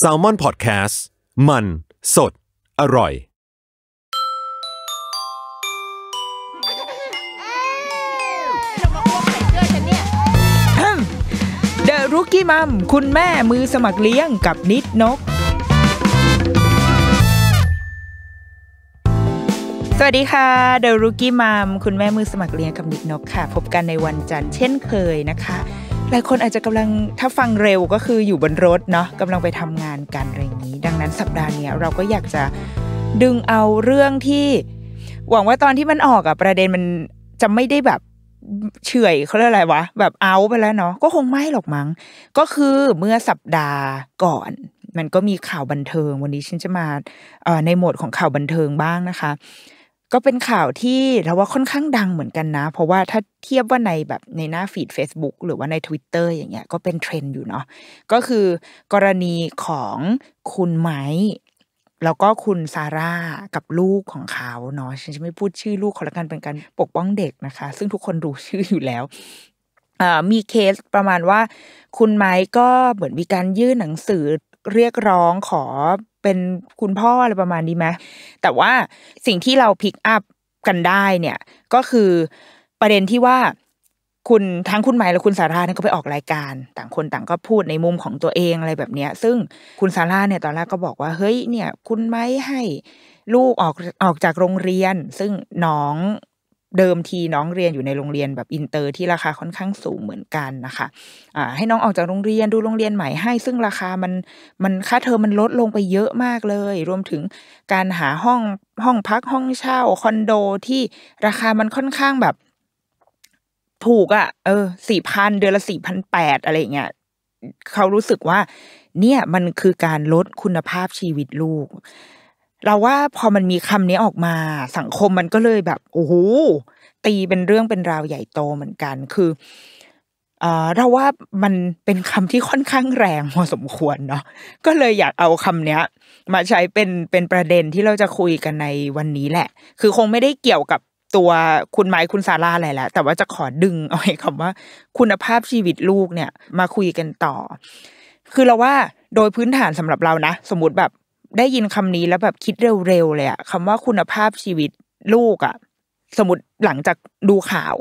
s a l ม o n PODCAST มัน สด อร่อย เดอรุกี้มัมคุณแม่มือสมัครเลี้ยงกับนิดนก สวัสดีค่ะเดอรุกี้มัมคุณแม่มือสมัครเลี้ยงกับนิดนกค่ะ พบกันในวันจันทร์เช่นเคยนะคะหลายคนอาจจะกำลังถ้าฟังเร็วก็คืออยู่บนรถเนาะกำลังไปทำงานกันอะไรอย่างนี้ ดังนั้นสัปดาห์นี้เราก็อยากจะดึงเอาเรื่องที่ หวังว่าตอนที่มันออกอะประเด็นมันจะไม่ได้แบบเฉื่อยเขาเรียกอะไรวะแบบเอาไปแล้วเนาะก็คงไม่หรอกมั้ง ก็คือเมื่อสัปดาห์ก่อน มันก็มีข่าวบันเทิงวันนี้ฉันจะมาในโหมดของข่าวบันเทิงบ้างนะคะก็เป็นข่าวที่เราว่าค่อนข้างดังเหมือนกันนะ เพราะว่าถ้าเทียบว่าในแบบในหน้าฟีด Facebook หรือว่าใน Twitter อย่างเงี้ย ก็เป็นเทรนด์อยู่เนาะก็คือกรณีของคุณไม้ แล้วก็คุณซาร่ากับลูกของเขาเนาะฉันจะไม่พูดชื่อลูกเขาละกันเป็นการปกป้องเด็กนะคะ ซึ่งทุกคนรู้ชื่ออยู่แล้วมีเคสประมาณว่าคุณไม้ก็เหมือนมีการยื่นหนังสือเรียกร้องขอเป็นคุณพ่ออะไรประมาณนี้ไหมแต่ว่าสิ่งที่เราพิกอัพกันได้เนี่ยก็คือประเด็นที่ว่าคุณทั้งคุณใหม่และคุณสาราเนี่ยก็ไปออกรายการต่างคนต่างก็พูดในมุมของตัวเองอะไรแบบเนี้ย ซึ่งคุณสาราเนี่ยตอนแรกก็บอกว่า เฮ้ยเนี่ย คุณไม่ให้ลูกออกออกจากโรงเรียนซึ่งน้องเดิมทีน้องเรียนอยู่ในโรงเรียนแบบอินเตอร์ ที่ราคาค่อนข้างสูงเหมือนกันนะคะ อ่า ให้น้องออกจากโรงเรียนดูโรงเรียนใหม่ให้ ซึ่งราคามันมันค่าเทอมมันลดลงไปเยอะมากเลย รวมถึงการหาห้องห้องพักห้องเช่าคอนโดที่ราคามันค่อนข้างแบบถูกอะ่ะ เออสี่พันเดือนละสี่พันแปดอะไรเงี้ย เขารู้สึกว่า เนี่ยมันคือการลดคุณภาพชีวิตลูกเราว่าพอมันมีคำนี้ออกมาสังคมมันก็เลยแบบโอ้โหตีเป็นเรื่องเป็นราวใหญ่โตเหมือนกัน คือเราว่ามันเป็นคำที่ค่อนข้างแรงพอสมควรเนาะก็เลยอยากเอาคำเนี้ยมาใช้เป็นเป็นประเด็นที่เราจะคุยกันในวันนี้แหละ คือคงไม่ได้เกี่ยวกับตัวคุณไม้คุณซาร่าอะไรแหละแต่ว่าจะขอดึง เอาไอ้คำว่าคุณภาพชีวิตลูกเนี่ย มาคุยกันต่อ คือเราว่าโดยพื้นฐานสำหรับเรานะ สมมติแบบได้ยินคำนี้แล้วแบบคิดเร็วๆเลยอะคำว่าคุณภาพชีวิตลูกอะสมมติหลังจากดูข่าว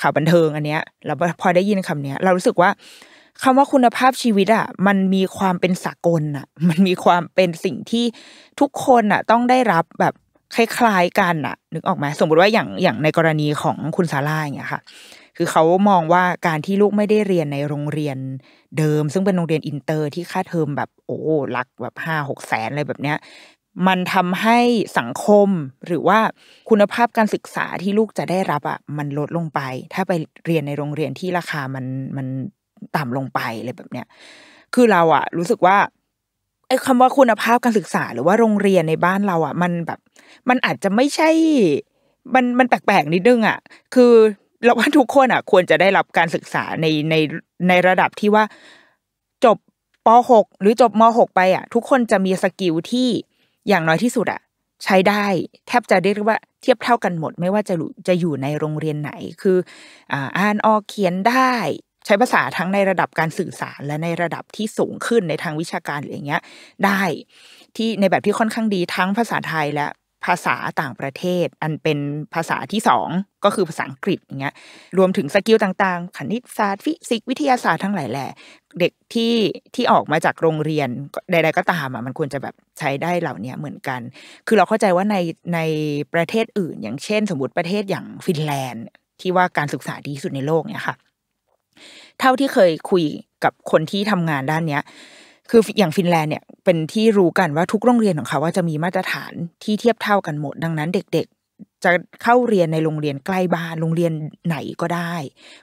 ข่าวบันเทิงอันเนี้ย เราพอได้ยินคำเนี้ยเรารู้สึกว่าคำว่าคุณภาพชีวิตอะมันมีความเป็นสากลอะมันมีความเป็นสิ่งที่ทุกคนอะต้องได้รับแบบคล้ายๆกันอะนึกออกไหมสมมติว่าอย่างอย่างในกรณีของคุณซาร่าอย่างเงี้ยค่ะคือเขามองว่าการที่ลูกไม่ได้เรียนในโรงเรียนเดิม ซึ่งเป็นโรงเรียนอินเตอร์ ที่ค่าเทอมแบบ โอ้หลักแบบห้าหกแสนอะไรแบบเนี้ยมันทำให้สังคม หรือว่าคุณภาพการศึกษาที่ลูกจะได้รับอะ่ะ มันลดลงไป ถ้าไปเรียนในโรงเรียนที่ราคามันมันต่ำลงไปอะไรแบบเนี้ยคือเราอะ่ะ รู้สึกว่าไอ้คำว่าคุณภาพการศึกษาหรือว่าโรงเรียนในบ้านเราอะ่ะ มันแบบมันอาจจะไม่ใช่ มันมันแปลกๆนิดนึงอะ่ะ คือเราว่าทุกคนอ่ะควรจะได้รับการศึกษาในในในระดับที่ว่าจบป .6 หรือจบม .6 ไปอ่ะ ทุกคนจะมีสกิลที่อย่างน้อยที่สุดอ่ะใช้ได้ แทบจะเรียกว่าเทียบเท่ากันหมด ไม่ว่าจะจะอยู่ในโรงเรียนไหน คืออ่านออกเขียนได้ใช้ภาษาทั้งในระดับการสื่อสาร และในระดับที่สูงขึ้นในทางวิชาการอะไรเงี้ย ได้ที่ในแบบที่ค่อนข้างดีทั้งภาษาไทยและภาษาต่างประเทศ อันเป็นภาษาที่สองก็คือภาษาอังกฤษอย่างเงี้ยรวมถึงสกิลต่าง ๆ คณิตศาสตร์ฟิสิกส์วิทยาศาสตร์ทั้งหลายแหละเด็กที่ที่ออกมาจากโรงเรียนใดๆก็ตามอ่ะมันควรจะแบบใช้ได้เหล่านี้เหมือนกัน คือเราเข้าใจว่าในในประเทศอื่น อย่างเช่น สมมติประเทศอย่างฟินแลนด์ ที่ว่าการศึกษาดีที่สุดในโลกเนี่ยค่ะ เท่าที่เคยคุยกับคนที่ทำงานด้านเนี้ยคืออย่างฟินแลนด์เนี่ยเป็นที่รู้กันว่าทุกโรงเรียนของเขาว่าจะมีมาตรฐานที่เทียบเท่ากันหมดดังนั้นเด็กจะเข้าเรียนในโรงเรียนใกล้บ้านโรงเรียนไหนก็ได้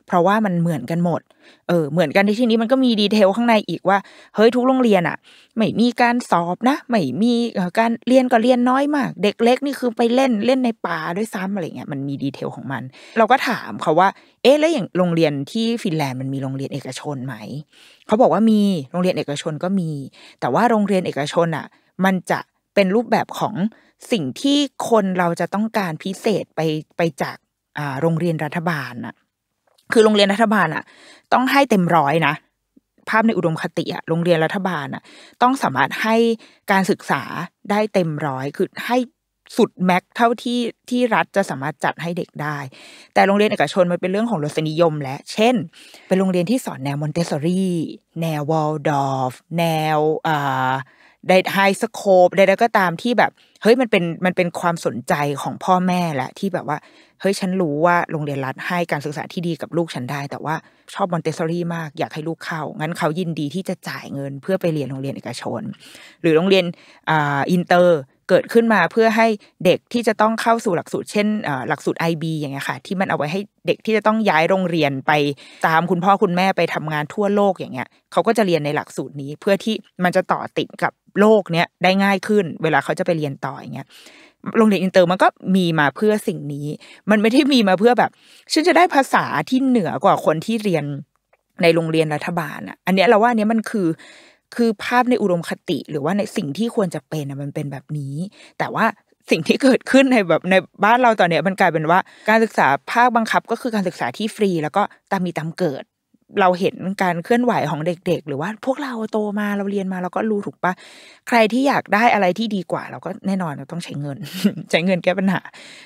เพราะว่ามันเหมือนกันหมดเออเหมือนกันในที่นี้มันก็มีดีเทลข้างในอีกว่าเฮ้ยทุกโรงเรียนอะ่ะไม่มีการสอบนะไม่มีการเรียนก็เรียนน้อยมาก เด็กเล็กนี่คือไปเล่นเล่นในป่าด้วยซ้ำอะไรเงี้ยมันมีดีเทลของมันเราก็ถามเขาว่า เอ๊ะแล้วอย่างโรงเรียนที่ฟินแลนด์มันมีโรงเรียนเอกชนไหม เขาบอกว่ามีโรงเรียนเอกชนก็มี แต่ว่าโรงเรียนเอกชนอะ่ะมันจะเป็นรูปแบบของสิ่งที่คนเราจะต้องการพิเศษไปไปจากโรงเรียนรัฐบาลอะคือโรงเรียนรัฐบาลอะต้องให้เต็มร้อยนะภาพในอุดมคติอะโรงเรียนรัฐบาลอะต้องสามารถให้การศึกษาได้เต็มร้อยคือให้สุดแม็กเท่าที่ที่รัฐจะสามารถจัดให้เด็กได้ แต่โรงเรียนเอกชนมันเป็นเรื่องของรสนิยมและเช่นเป็นโรงเรียนที่สอนแนวมอนเตสซอรี่แนววอลดอฟแนวอ่าดไฮสโคปใดๆก็ตามที่แบบ เฮ้ย มันเป็น มันเป็นความสนใจของพ่อแม่แหละ ที่แบบว่า เฮ้ย ฉันรู้ว่าโรงเรียนรัฐให้การศึกษาที่ดีกับลูกฉันได้ แต่ว่าชอบมอนเตสซอรี่มาก อยากให้ลูกเข้า งั้นเขายินดีที่จะจ่ายเงินเพื่อไปเรียนโรงเรียนเอกชน หรือโรงเรียนอินเตอร์เกิดขึ้นมาเพื่อให้เด็กที่จะต้องเข้าสู่หลักสูตร เช่น หลักสูตร IB อย่างเงี้ยค่ะ ที่มันเอาไว้ให้เด็กที่จะต้องย้ายโรงเรียนไปตามคุณพ่อคุณแม่ไปทำงานทั่วโลกอย่างเงี้ย เขาก็จะเรียนในหลักสูตรนี้เพื่อที่มันจะต่อติดกับโลกเนี้ยได้ง่ายขึ้น เวลาเขาจะไปเรียนต่ออย่างเงี้ยโรงเรียนอินเตอร์มันก็มีมาเพื่อสิ่งนี้ มันไม่ได้มีมาเพื่อแบบฉันจะได้ภาษาที่เหนือกว่าคนที่เรียนในโรงเรียนรัฐบาลอ่ะอันเนี้ยเราว่าเนี้ยมันคือคือภาพในอุดมคติ หรือว่าในสิ่งที่ควรจะเป็นมันเป็นแบบนี้ แต่ว่าสิ่งที่เกิดขึ้นในแบบในบ้านเราตอนเนี้ยมันกลายเป็นว่าการศึกษาภาคบังคับก็คือการศึกษาที่ฟรี แล้วก็ตามมีตามเกิดเราเห็นการเคลื่อนไหวของเด็ก ๆ หรือว่าพวกเราโตมาเราเรียนมาเราก็รู้ถูกปะใครที่อยากได้อะไรที่ดีกว่า เราก็แน่นอนเราต้องใช้เงินใช้เงินแก้ปัญหา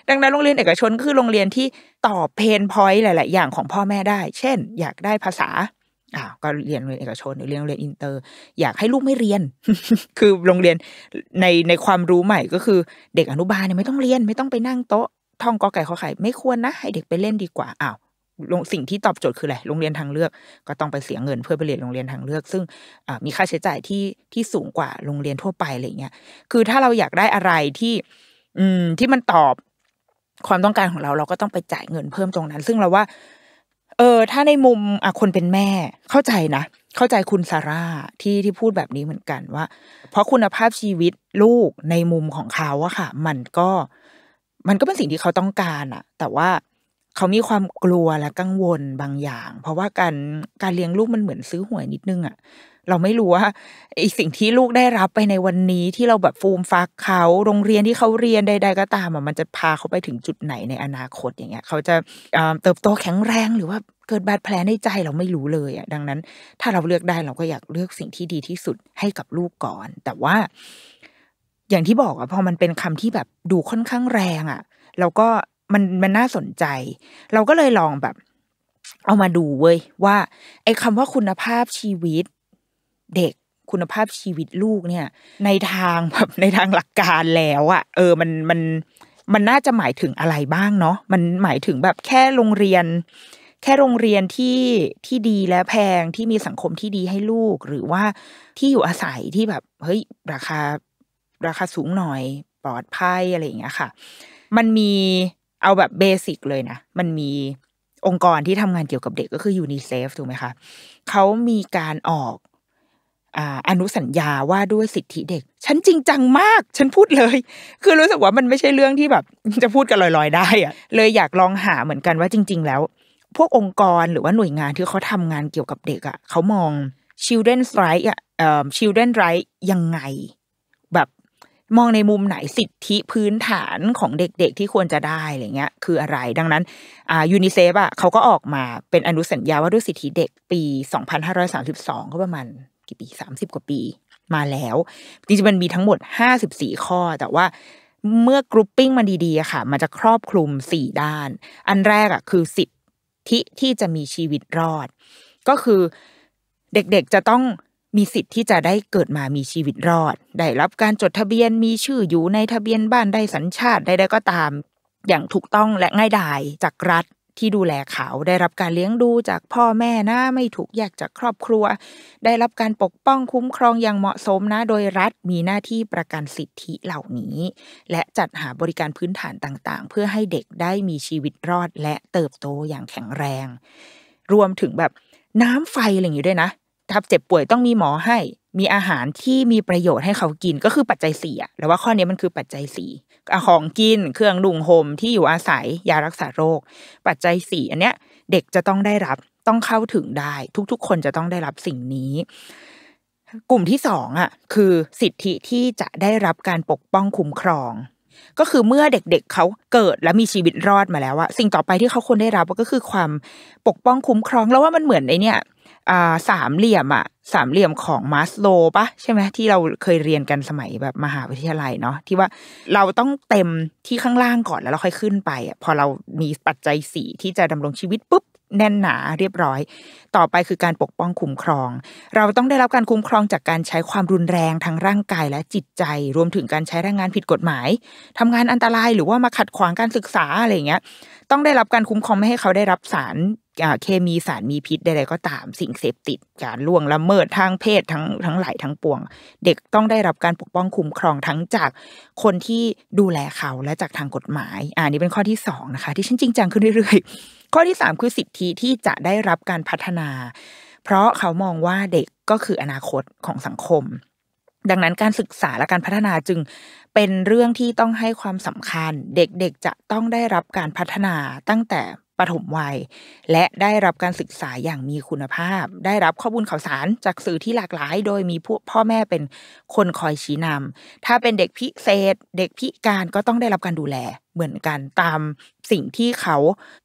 ดังนั้นโรงเรียนเอกชนคือโรงเรียนที่ตอบเพนพอยต์หลายๆอย่างของพ่อแม่ได้ เช่น อยากได้ภาษาอ่าวก็เรียนโรงเรียนเอกชนหรือเรียนโรงเรียนอินเตอร์ อยากให้ลูกไม่เรียน คือโรงเรียนในในความรู้ใหม่ก็คือเด็กอนุบาลเนี่ยไม่ต้องเรียนไม่ต้องไปนั่งโต๊ะท่องกอไก่ขอไข่ไม่ควรนะให้เด็กไปเล่นดีกว่าอ้าวสิ่งที่ตอบโจทย์คืออะไร โรงเรียนทางเลือก ก็ต้องไปเสียเงินเพื่อไปเรียนโรงเรียนทางเลือก ซึ่งมีค่าใช้จ่ายที่ที่สูงกว่าโรงเรียนทั่วไปอะไรเงี้ย คือถ้าเราอยากได้อะไรที่ อืมที่มันตอบความต้องการของเรา เราก็ต้องไปจ่ายเงินเพิ่มตรงนั้น ซึ่งเราว่า เออถ้าในมุมอ่ะคนเป็นแม่เข้าใจนะเข้าใจคุณซาร่าที่ที่พูดแบบนี้เหมือนกันว่า เพราะคุณภาพชีวิตลูกในมุมของเขาอะค่ะ มันก็ มันก็เป็นสิ่งที่เขาต้องการอะแต่ว่าเขามีความกลัวและกังวลบางอย่าง เพราะว่าการการเลี้ยงลูกมันเหมือนซื้อหวยนิดนึงอะเราไม่รู้ว่าไอสิ่งที่ลูกได้รับไปในวันนี้ ที่เราแบบฟูมฟักเขา โรงเรียนที่เขาเรียนใดๆก็ตามอ่ะมันจะพาเขาไปถึงจุดไหนในอนาคตอย่างเงี้ย เขาจะเติบโตแข็งแรงหรือว่าเกิดบาดแผลในใจเราไม่รู้เลยอ่ะดังนั้น ถ้าเราเลือกได้เราก็อยากเลือกสิ่งที่ดีที่สุดให้กับลูกก่อน แต่ว่าอย่างที่บอกอ่ะพอมันเป็นคำที่แบบดูค่อนข้างแรงอ่ะแล้วก็มันมันน่าสนใจ เราก็เลยลองแบบ เอามาดูเว้ยว่า ไอ้คำว่าคุณภาพชีวิต เด็กคุณภาพชีวิตลูกเนี่ย ในทางแบบในทางหลักการแล้วอะเออ มันมันมันน่าจะหมายถึงอะไรบ้างเนาะมันหมายถึงแบบแค่โรงเรียน แค่โรงเรียนที่ที่ดีและแพงที่มีสังคมที่ดีให้ลูก หรือว่าที่อยู่อาศัยที่แบบเฮ้ย ราคาราคาสูงหน่อยปลอดภัยอะไรอย่างเงี้ยค่ะ มันมีเอาแบบเบสิกเลยนะมันมีองค์กรที่ทำงานเกี่ยวกับเด็กก็คือยูนิเซฟถูกไหมคะเขามีการออกอนุสัญญาว่าด้วยสิทธิเด็ก ฉันจริงจังมาก ฉันพูดเลย คือรู้สึกว่ามันไม่ใช่เรื่องที่แบบ จะพูดกันลอยๆ ได้อะเลยอยากลองหาเหมือนกันว่าจริง ๆแล้ว พวกองค์กรหรือว่าหน่วยงานที่เขาทำงานเกี่ยวกับเด็กอะเขามอง children's right อ่ะ children right ยังไงมองในมุมไหนสิทธิพื้นฐานของเด็กๆ ที่ควรจะได้อะไรเงี้ย คืออะไร ดังนั้นยูนิเซฟอ่ะเขาก็ออกมาเป็นอนุสัญญาว่าด้วยสิทธิเด็กปี 2532 ก็ประมาณกี่ปี30 กว่าปีมาแล้วจริงๆมันมีทั้งหมด 54 ข้อ แต่ว่าเมื่อกรุ๊ปปิ้งมันดีๆค่ะ มันจะครอบคลุม 4 ด้าน อันแรกอ่ะ คือสิทธิที่จะมีชีวิตรอด ก็คือเด็กๆจะต้องมีสิทธิ์ที่จะได้เกิดมามีชีวิตรอด ได้รับการจดทะเบียนมีชื่ออยู่ในทะเบียนบ้านได้สัญชาติได้ก็ตามอย่างถูกต้องและง่ายดายจากรัฐที่ดูแลเขาได้รับการเลี้ยงดูจากพ่อแม่นะไม่ถูกแยกจากครอบครัว ได้รับการปกป้องคุ้มครองอย่างเหมาะสมนะ โดยรัฐมีหน้าที่ประกันสิทธิเหล่านี้ และจัดหาบริการพื้นฐานต่างๆ เพื่อให้เด็กได้มีชีวิตรอดและเติบโตอย่างแข็งแรง รวมถึงแบบน้ำไฟอะไรอย่างนี้ด้วยนะรับเจ็บป่วยต้องมีหมอให้ มีอาหารที่มีประโยชน์ให้เขากิน ก็คือปัจจัยสี่อะแล้วว่าข้อนี้มันคือปัจจัยสี่ของกิน เครื่องดุงโฮมที่อยู่อาศัย ยารักษาโรค ปัจจัยสี่อันเนี้ย เด็กจะต้องได้รับต้องเข้าถึงได้ ทุกๆคนจะต้องได้รับสิ่งนี้ กลุ่มที่สองอ่ะ คือสิทธิที่จะได้รับการปกป้องคุ้มครอง ก็คือเมื่อเด็กๆเเขาเกิดและมีชีวิตรอดมาแล้วอะสิ่งต่อไปที่เขาควรได้รับก็คือความปกป้องคุ้มครอง แล้วว่ามันเหมือนในเนี่ยอ่าสามเหลี่ยมอะสามเหลี่ยมของมาสโลปะใช่ไหมที่เราเคยเรียนกันสมัยแบบมหาวิทยาลัยเนาะที่ว่าเราต้องเต็มที่ข้างล่างก่อนแล้วเราค่อยขึ้นไปอะพอเรามีปัจจัยสี่ที่จะดำรงชีวิตปุ๊บแน่นหนาเรียบร้อยต่อไปคือการปกป้องคุ้มครอง เราต้องได้รับการคุ้มครองจากการใช้ความรุนแรงทางร่างกายและจิตใจ รวมถึงการใช้แรงงานผิดกฎหมาย ทำงานอันตรายหรือว่ามาขัดขวางการศึกษาอะไรเงี้ยต้องได้รับการคุ้มครองไม่ให้เขาได้รับสารเคมีสารมีพิษใดๆก็ตามสิ่งเสพติดการล่วงละเมิดทางเพศทั้งทั้งหลายทั้งปวง เด็กต้องได้รับการปกป้องคุ้มครองทั้งจากคนที่ดูแลเขาและจากทางกฎหมายอันนี้เป็นข้อที่สองนะคะที่ฉันจริงจังขึ้นเรื่อยๆข้อที่สามคือสิทธิที่จะได้รับการพัฒนา เพราะเขามองว่าเด็กก็คืออนาคตของสังคม ดังนั้นการศึกษาและการพัฒนาจึงเป็นเรื่องที่ต้องให้ความสำคัญ เด็กๆจะต้องได้รับการพัฒนาตั้งแต่ปฐมวัยและได้รับการศึกษาอย่างมีคุณภาพ ได้รับข้อมูลข่าวสารจากสื่อที่หลากหลาย โดยมีพ่พ่อแม่เป็นคนคอยชี้นำถ้าเป็นเด็กพิเศษ เด็กพิการก็ต้องได้รับการดูแลเหมือนกันตามสิ่งที่เขา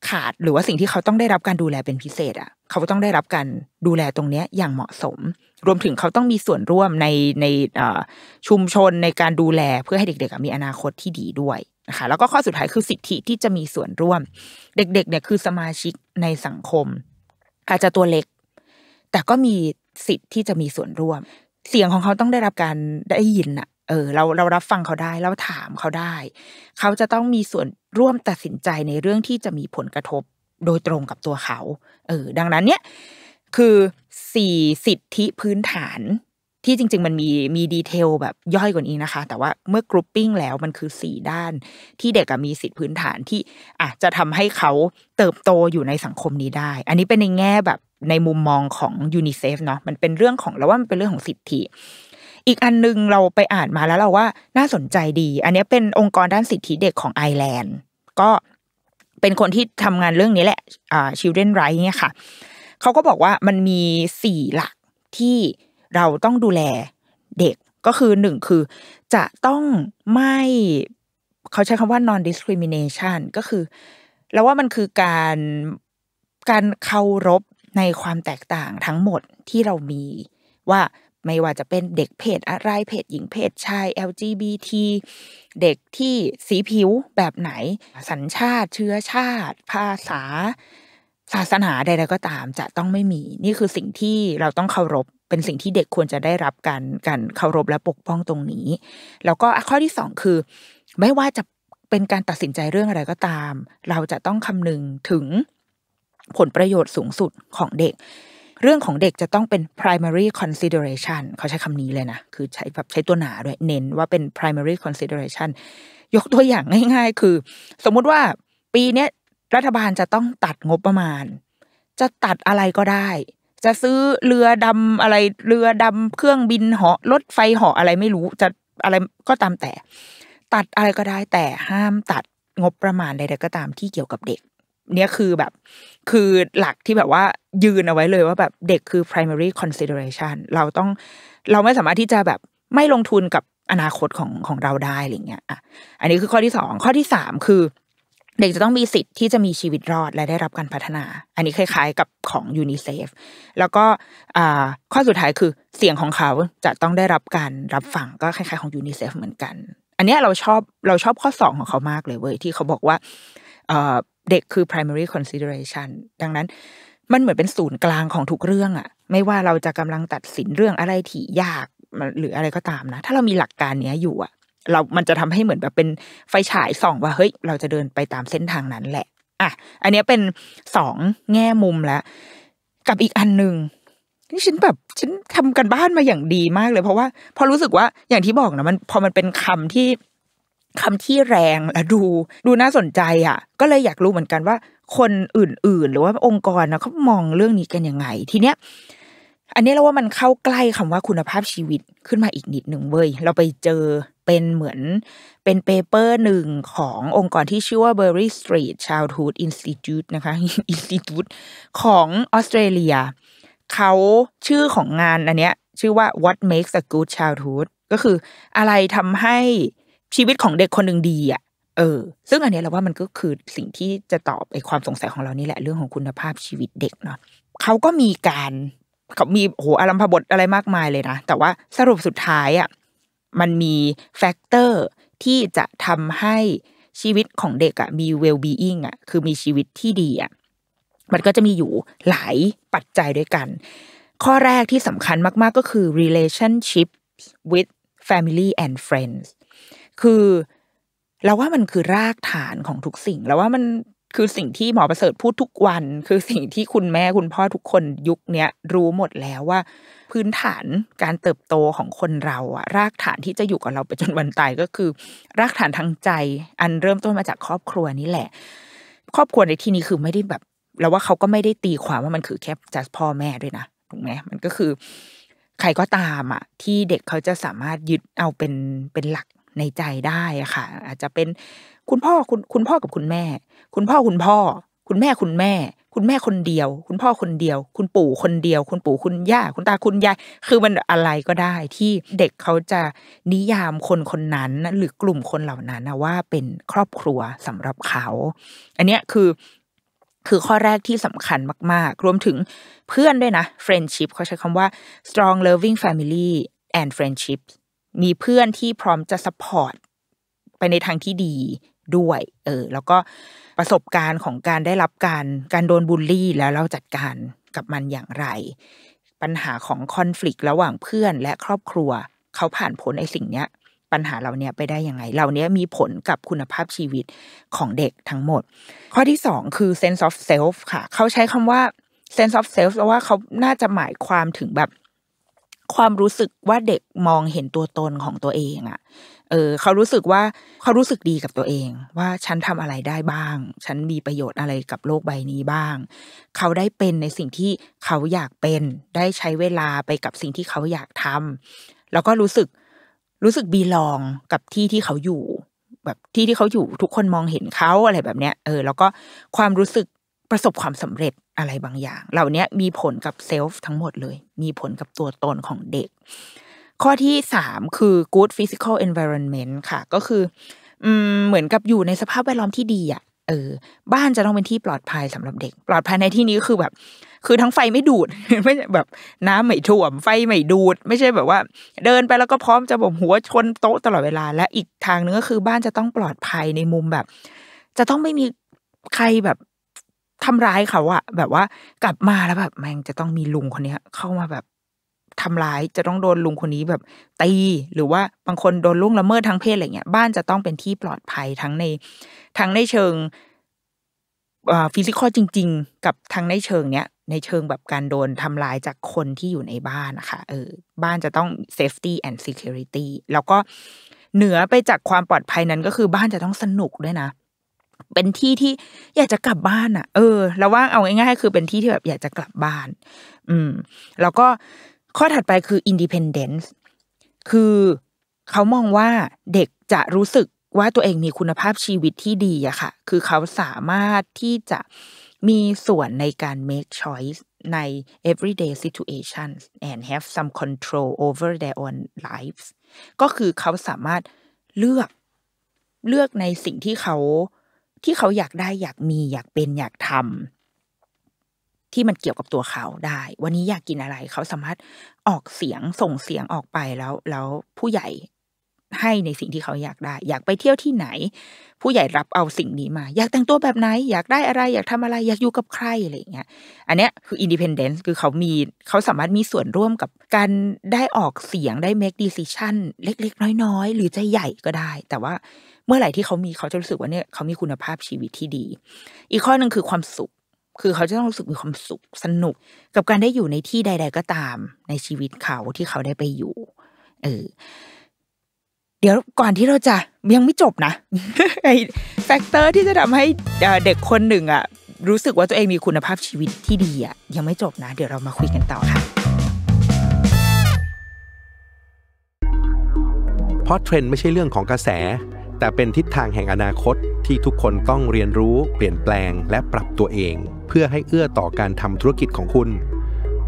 ขาดหรือว่าสิ่งที่เขาต้องได้รับการดูแลเป็นพิเศษอ่ะเขาต้องได้รับการดูแลตรงเนี้ยอย่างเหมาะสม รวมถึงเขาต้องมีส่วนร่วมในในชุมชนในการดูแลเพื่อให้เด็กๆมีอนาคตที่ดีด้วยนะคะแล้วก็ข้อสุดท้ายคือสิทธิที่จะมีส่วนร่วม เด็กๆ เนี่ยคือสมาชิกในสังคม อาจจะตัวเล็ก แต่ก็มีสิทธิ์ที่จะมีส่วนร่วม เสียงของเขาต้องได้รับการได้ยินอะเออเราเรารับฟังเขาได้เราถามเขาได้ เขาจะต้องมีส่วนร่วมตัดสินใจในเรื่องที่จะมีผลกระทบ โดยตรงกับตัวเขา เออดังนั้นเนี่ยคือสี่สิทธิพื้นฐานที่จริงๆ มันมีมีดีเทลแบบย่อยกว่านี้นะคะ แต่ว่าเมื่อกรุ๊ปปิ้งแล้วมันคือสี่ด้านที่เด็กมีสิทธิพื้นฐานที่อะจจะทำให้เขาเติบโตอยู่ในสังคมนี้ได้ อันนี้เป็นในแง่แบบในมุมมองของยูนิเซฟเนาะ มันเป็นเรื่องของเราว่ามันเป็นเรื่องของสิทธิ อีกอันนึงเราไปอ่านมาแล้วเราว่าน่าสนใจดี อันนี้เป็นองค์กรด้านสิทธิเด็กของไอร์แลนด์ก็เป็นคนที่ทำงานเรื่องนี้แหละอ่า Children Right เนี่ยค่ะเขาก็บอกว่ามันมีสี่หลักที่เราต้องดูแลเด็กก็คือหนึ่งคือจะต้องไม่เขาใช้คำว่า non discrimination ก็คือ แล้วว่ามันคือการการเคารพในความแตกต่างทั้งหมดที่เรามีว่าไม่ว่าจะเป็นเด็กเพศอะไรเพศหญิงเพศชาย LGBT เด็กที่สีผิวแบบไหน สัญชาติ เชื้อชาติ ภาษา ศาสนาใดๆก็ตาม จะต้องไม่มี นี่คือสิ่งที่เราต้องเคารพเป็นสิ่งที่เด็กควรจะได้รับการการเคารพและปกป้องตรงนี้ แล้วก็ข้อที่สองคือ ไม่ว่าจะเป็นการตัดสินใจเรื่องอะไรก็ตาม เราจะต้องคำนึงถึงผลประโยชน์สูงสุดของเด็ก เรื่องของเด็กจะต้องเป็น primary consideration เขาใช้คำนี้เลยนะ คือใช้แบบใช้ตัวหนาด้วย เน้นว่าเป็น primary consideration ยกตัวอย่างง่าย ๆ คือสมมติว่าปีนี้รัฐบาลจะต้องตัดงบประมาณ จะตัดอะไรก็ได้จะซื้อเรือดำอะไร เรือดำเครื่องบินเหาะรถไฟเหาะอะไรไม่รู้ จะอะไรก็ตามแต่ ตัดอะไรก็ได้ แต่ห้ามตัดงบประมาณใดๆก็ตามที่เกี่ยวกับเด็ก เนี่ยคือแบบ คือหลักที่แบบว่ายืนเอาไว้เลยว่าแบบเด็กคือ primary consideration เราต้องเราไม่สามารถที่จะแบบไม่ลงทุนกับอนาคตของของเราได้อะไรเงี้ยอ่ะอันนี้คือข้อที่สองข้อที่สามคือเด็กจะต้องมีสิทธิ์ที่จะมีชีวิตรอดและได้รับการพัฒนา อันนี้คล้ายๆกับของยูนิเซฟ แล้วก็ข้อสุดท้ายคือเสียงของเขาจะต้องได้รับการรับฟังก็คล้ายๆของยูนิเซฟเหมือนกัน อันนี้เราชอบเราชอบข้อสองของเขามากเลยเว้ยที่เขาบอกว่าเด็กคือ primary consideration ดังนั้นมันเหมือนเป็นศูนย์กลางของทุกเรื่องอะไม่ว่าเราจะกำลังตัดสินเรื่องอะไรที่ยากหรืออะไรก็ตามนะถ้าเรามีหลักการเนี้ยอยู่อะเรามัน จะทำให้เหมือน แบบ เป็น ไฟ ฉาย ส่อง ว่า เฮ้ย เราจะ เดินไปตามเส้นทางนั้นแหละ อ่ะ อันนี้เป็นสองแง่มุม แล้วกับอีกอันหนึ่งนี่ฉันแบบฉันทำกันบ้านมาอย่างดีมากเลย เพราะว่า พอรู้สึกว่า อย่างที่บอก นะ มัน พอ มัน เป็นคำที่คำที่ แรง และดู ดู น่า สนใจอ่ะ ก็เลยอยากรู้ เหมือนกัน ว่า คนอื่น ๆ หรือว่า องค์กรนะเขามองเรื่องนี้กัน ยังไง ทีเนี้ยอันนี้เรา ว่า มัน เข้า ใกล้คำว่า คุณภาพชีวิตขึ้นมาอีกนิดหนึ่งเว้ยเราไปเจเป็นเหมือนเป็นเปเปอร์หนึ่งขององค์กรที่ชื่อว่า Berry Street Childhood Institute นะคะ Institute ของออสเตรเลียเขาชื่อของงานอันเนี้ย ชื่อว่า What Makes a Good Childhood ก็คืออะไรทำให้ชีวิตของเด็กคนหนึ่งดีอะ่ะเออ ซึ่งอันนี้เราว่ามันก็คือสิ่งที่จะตอบไอ้ความสงสัยของเรานี่แหละเรื่องของคุณภาพชีวิตเด็กเนาะเขาก็มีการเขามีโหอารัมพบทอะไรมากมายเลยนะแต่ว่าสรุปสุดท้ายอะ่ะมันมีแฟกเตอร์ที่จะทำให้ชีวิตของเด็กอะมีเวลบีอิงออะคือมีชีวิตที่ดีอะมันก็จะมีอยู่หลายปัจจัยด้วยกัน ข้อแรกที่สำคัญมาก ๆก็คือ relationship with family and friends คือเราว่ามันคือรากฐานของทุกสิ่งเราว่ามันคือสิ่งที่หมอประเสริฐพูดทุกวัน คือสิ่งที่คุณแม่ คุณพ่อทุกคนยุคเนี้ยรู้หมดแล้วว่าพื้นฐานการเติบโตของคนเราอะรากฐานที่จะอยู่กับเราไปจนวันตายก็คือ รากฐานทางใจ อันเริ่มต้นมาจากครอบครัวนี่แหละครอบครัวในที่นี้คือไม่ได้แบบเราว่าเขาก็ไม่ได้ตีความว่ามันคือแค่จากพ่อแม่ด้วยนะถูกไหมมันก็คือ ใครก็ตามอะที่เด็กเขาจะสามารถยึดเอาเป็นเป็นหลักในใจได้อะค่ะ อาจจะเป็นคุณพ่อคุณคุณพ่อกับคุณแม่ คุณพ่อคุณพ่อคุณแม่คุณแม่ คุณแม่คนเดียว คุณพ่อคนเดียว คุณปู่คนเดียว คุณปู่คุณย่าคุณตาคุณยายคือมันอะไรก็ได้ ที่เด็กเขาจะนิยามคนคนนั้นหรือกลุ่มคนเหล่านั้นว่าเป็นครอบครัวสำหรับเขา อันเนี้ยคือ คือข้อแรกที่สำคัญมาก ๆ รวมถึงเพื่อนด้วยนะ friendship เขาใช้คำว่า strong loving family and friendship มีเพื่อนที่พร้อมจะ support ไปในทางที่ดีด้วย เออ แล้วก็ประสบการณ์ของการได้รับการการโดนบูลลี่แล้วเราจัดการกับมันอย่างไรปัญหาของคอน FLICT ระหว่างเพื่อน และครอบครัว เขาผ่านพ้นไอ้สิ่งเนี้ย ปัญหาเราเนี้ยไปได้ยังไงเราเนี้ยมีผลกับคุณภาพชีวิตของเด็กทั้งหมด ข้อที่สองคือ sense of self ค่ะ เขาใช้คำว่า sense of self เพราะว่าเขาน่าจะหมายความถึงแบบความรู้สึกว่าเด็กมองเห็นตัวตนของตัวเองอะเออเขารู้สึกว่าเขารู้สึกดีกับตัวเอง ว่าฉันทำอะไรได้บ้าง ฉันมีประโยชน์อะไรกับโลกใบนี้บ้าง เขาได้เป็นในสิ่งที่เขาอยากเป็นได้ใช้เวลาไปกับสิ่งที่เขาอยากทำแล้วก็รู้สึกรู้สึกบีลองกับที่ที่เขาอยู่ แบบที่ที่เขาอยู่ทุกคนมองเห็นเขาอะไรแบบเนี้ยเออ แล้วก็ความรู้สึกประสบความสำเร็จอะไรบางอย่าง เหล่านี้มีผลกับเซลฟ์ทั้งหมดเลย มีผลกับตัวตนของเด็กข้อที่สามคือ good physical environment ค่ะ ก็คือเหมือนกับอยู่ในสภาพแวดล้อมที่ดีอ่ะเออ บ้านจะต้องเป็นที่ปลอดภัยสำหรับเด็กปลอดภัยในที่นี้คือแบบ คือทั้งไฟไม่ดูดไม่แบบน้ำไม่ท่วม ไฟไม่ดูดไม่ใช่แบบว่า เดินไปแล้วก็พร้อมจะบมหัวชนโต๊ะตลอดเวลา และอีกทางนึงก็คือบ้านจะต้องปลอดภัยในมุมแบบ จะต้องไม่มีใครแบบทำร้ายเขาอะแบบว่า กลับมาแล้วแบบ แม่งจะต้องมีลุงคนเนี้ยเข้ามาแบบทำร้ายจะต้องโดนลุงคนนี้แบบตีหรือว่าบางคนโดนล่วงละเมิดทางเพศอะไรเงี้ย บ้านจะต้องเป็นที่ปลอดภัยทั้งใน ทั้งในเชิงฟิสิกอลจริง ๆ กับทั้งในเชิง เนี้ยในเชิงแบบการโดนทำลายจากคนที่อยู่ในบ้านนะคะ เออ บ้านจะต้อง safety and security แล้วก็เหนือไปจากความปลอดภัยนั้นก็คือบ้านจะต้องสนุกด้วยนะ เป็นที่ที่ อยากจะกลับบ้านอะ่ะเออแล้วว่าเอาง่ายๆคือเป็นที่ที่แบบอยากจะกลับบ้าน อืม แล้วก็ข้อถัดไปคืออินดีเพนเดนซ์คือเขามองว่าเด็กจะรู้สึกว่าตัวเองมีคุณภาพชีวิตที่ดีอะค่ะคือเขาสามารถที่จะมีส่วนในการ make choice ใน everyday situations and have some control over their own lives ก็คือเขาสามารถเลือกเลือกในสิ่งที่เขาที่เขาอยากได้อยากมีอยากเป็นอยากทำที่มันเกี่ยวกับตัวเขาได้ วันนี้อยากกินอะไร เขาสามารถออกเสียงส่งเสียงออกไปแล้ว แล้วผู้ใหญ่ให้ในสิ่งที่เขาอยากได้ อยากไปเที่ยวที่ไหน ผู้ใหญ่รับเอาสิ่งนี้มา อยากแต่งตัวแบบไหน อยากได้อะไร อยากทำอะไร อยากอยู่กับใครอะไรอย่างเงี้ย อันเนี้ยคืออินดีเพนเดนซ์คือเขามีเขาสามารถมีส่วนร่วมกับการได้ออกเสียงได้ make decision เล็กๆ น้อยๆ หรือจะใหญ่ก็ได้ แต่ว่าเมื่อไหร่ที่เขามีเขาจะรู้สึกว่าเนี่ยเขามีคุณภาพชีวิตที่ดี อีกข้อหนึ่งคือความสุขคือเขาจะต้องรู้สึกมีความสุขสนุกกับการได้อยู่ในที่ใด ๆก็ตาม ในชีวิตเขาที่เขาได้ไปอยู่ เออ เดี๋ยวก่อนที่เราจะยังไม่จบนะไอแฟกเตอร์ที่จะทำให้เด็กคนหนึ่งอะรู้สึกว่าตัวเองมีคุณภาพชีวิตที่ดีอะยังไม่จบนะ เดี๋ยวเรามาคุยกันต่อค่ะเพราะเทรนด์ไม่ใช่เรื่องของกระแสแต่เป็นทิศทางแห่งอนาคต ที่ทุกคนต้องเรียนรู้เปลี่ยนแปลง และปรับตัวเอง เพื่อให้เอื้อต่อการทำธุรกิจของคุณ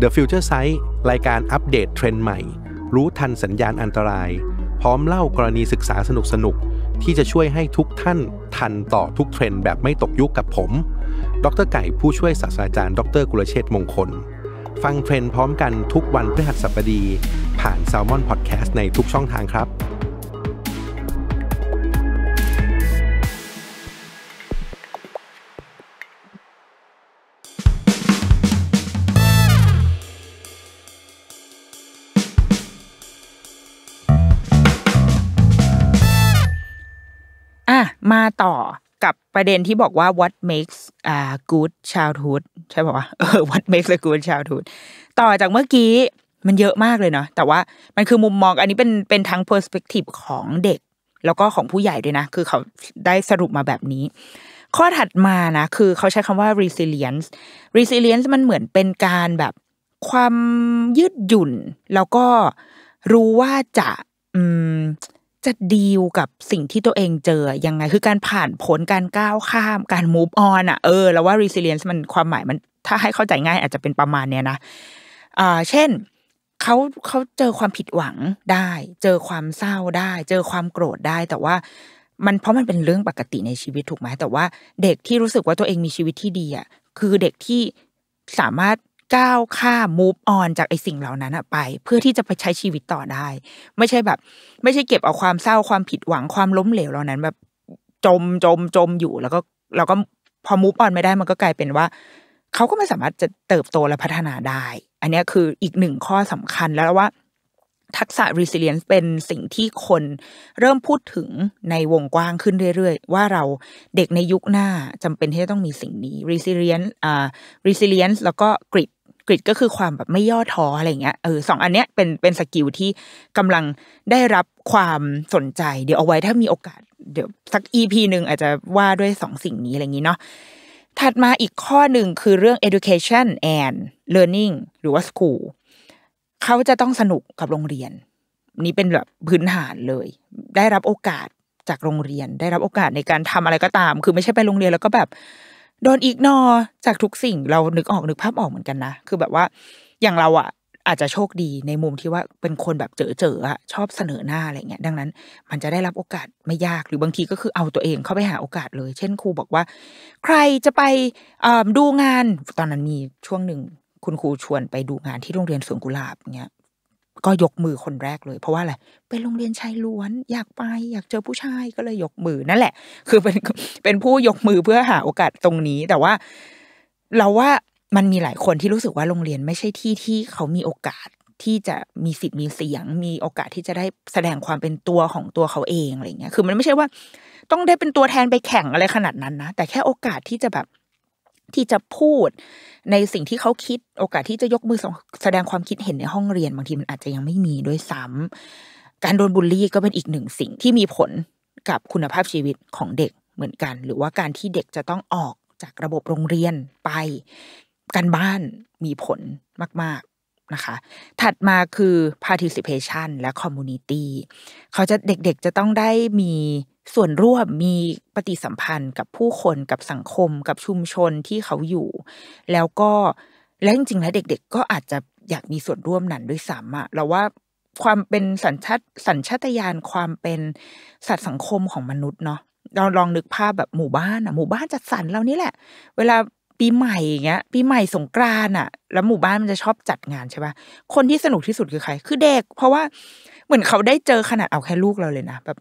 The Future Site รายการอัปเดตเทรนด์ใหม่ รู้ทันสัญญาณอันตราย พร้อมเล่ากรณีศึกษาสนุกสนุกที่จะช่วยให้ทุกท่านทันต่อทุกเทรนด์แบบไม่ตกยุคกับผม ดรไก่ผู้ช่วยศาสตราจารย์ดรกุลเชษมงคล ฟังเทรนด์พร้อมกันทุกวันพฤหัสบดี ผ่าน s ซมอนพอดแคสต์ในทุกช่องทางครับมาต่อกับประเด็นที่บอกว่า what makes a good childhood ใช่ป่าวะ what makes a good childhood ต่อจากเมื่อกี้มันเยอะมากเลยเนาะแต่ว่ามันคือมุมมอง อันนี้เป็นเป็นทั้ง perspective ของเด็ก แล้วก็ของผู้ใหญ่ด้วยนะ คือเขาได้สรุปมาแบบนี้ ข้อถัดมานะ คือเขาใช้คำว่า resilience resilience มันเหมือนเป็นการแบบความยืดหยุ่น แล้วก็รู้ว่าจะอืมจะดีลกับสิ่งที่ตัวเองเจอยังไง คือการผ่านผลการก้าวข้ามการมูฟออนอ่ะเออแล้วว่า resilience มันความหมายมันถ้าให้เข้าใจง่ายอาจจะเป็นประมาณเนี้ยนะอ่าเช่นเขาเขาเจอความผิดหวังได้ เจอความเศร้าได้ เจอความโกรธได้ แต่ว่ามันเพราะมันเป็นเรื่องปกติในชีวิตถูกไหมแต่ว่าเด็กที่รู้สึกว่าตัวเองมีชีวิตที่ดีอ่ะคือเด็กที่สามารถก้าวข้ามมูฟออนจากไอสิ่งเหล่านั้นไป เพื่อที่จะไปใช้ชีวิตต่อได้ ไม่ใช่แบบ ไม่ใช่เก็บเอาความเศร้าความผิดหวังความล้มเหลวเหล่านั้น แบบจมจมจมอยู่แล้วก็เราก็พอมูฟออนไม่ได้มันก็กลายเป็นว่าเขาก็ไม่สามารถจะเติบโตและพัฒนาได้ อันนี้คืออีกหนึ่งข้อสำคัญแล้วว่า ทักษะ resilience เป็นสิ่งที่คนเริ่มพูดถึงในวงกว้างขึ้นเรื่อยๆว่าเราเด็กในยุคหน้าจำเป็นที่จะต้องมีสิ่งนี้ resilience อ่า resilience แล้วก็ grit กฤตก็คือความแบบไม่ย่อท้ออะไรเงี้ยเออสองอันเนี้ยเป็นเป็นสกิลที่กำลังได้รับความสนใจ เดี๋ยวเอาไว้ถ้ามีโอกาสเดี๋ยวสักอีพีหนึ่งอาจจะว่าด้วยสองสิ่งนี้อะไรย่างนี้เนาะถัดมาอีกข้อหนึ่งคือเรื่อง education and learning หรือว่า school เขาจะต้องสนุกกับโรงเรียน นี่เป็นแบบพื้นฐานเลย ได้รับโอกาสจากโรงเรียน ได้รับโอกาสในการทำอะไรก็ตาม คือไม่ใช่ไปโรงเรียนแล้วก็แบบโดนอีกนอจากทุกสิ่งเรานึกออกนึกภาพออกเหมือนกันนะ คือแบบว่าอย่างเราอะอาจจะโชคดีในมุมที่ว่าเป็นคนแบบเจอเจออะชอบเสนอหน้าอะไรเงี้ยดังนั้นมันจะได้รับโอกาสไม่ยากหรือบางทีก็คือเอาตัวเองเข้าไปหาโอกาสเลย เช่นครูบอกว่า ใครจะไปดูงานตอนนั้นมีช่วงหนึ่งคุณครูชวนไปดูงานที่โรงเรียนสวนกุหลาบเงี้ยก็ยกมือคนแรกเลย เพราะว่าอะไรเป็นโรงเรียนชายล้วน อยากไป อยากเจอผู้ชาย ก็เลยยกมือนั่นแหละ คือเป็นเป็นผู้ยกมือเพื่อหาโอกาสตรงนี้ แต่ว่า เราว่ามันมีหลายคนที่รู้สึกว่าโรงเรียนไม่ใช่ที่ที่เขามีโอกาสที่จะมีสิทธิ์มีเสียง มีโอกาสที่จะได้แสดงความเป็นตัวของตัวเขาเองอะไรเงี้ย คือมันไม่ใช่ว่าต้องได้เป็นตัวแทนไปแข่งอะไรขนาดนั้นนะแต่แค่โอกาสที่จะแบบที่จะพูดในสิ่งที่เขาคิด โอกาสที่จะยกมือแสดงความคิดเห็นในห้องเรียน บางทีมันอาจจะยังไม่มี ด้วยซ้ำ การโดนบูลลี่ก็เป็นอีกหนึ่งสิ่งที่มีผลกับคุณภาพชีวิตของเด็กเหมือนกัน หรือว่าการที่เด็กจะต้องออกจากระบบโรงเรียนไปการบ้านมีผลมาก ๆ นะคะ ถัดมาคือ participation และ community เขาจะเด็กๆจะต้องได้มีส่วนร่วมมีปฏิสัมพันธ์กับผู้คนกับสังคม กับชุมชนที่เขาอยู่ แล้วก็และจริงๆแล้วเด็ก ๆ ก็อาจจะอยากมีส่วนร่วมนั้นด้วยซ้ำอะเราว่าความเป็นสัญชาติสัญชาตญาณความเป็นสัตว์สังคมของมนุษย์เนาะเราลองนึกภาพแบบหมู่บ้านอะหมู่บ้านจัดสรรเรานี่แหละ เวลาปีใหม่อย่างเงี้ยปีใหม่สงกรานอะแล้วหมู่บ้านมันจะชอบจัดงานใช่ปะคนที่สนุกที่สุดคือใคร คือเด็กเพราะว่าเหมือนเขาได้เจอขนาดเอาแค่ลูกเราเลยนะแบบ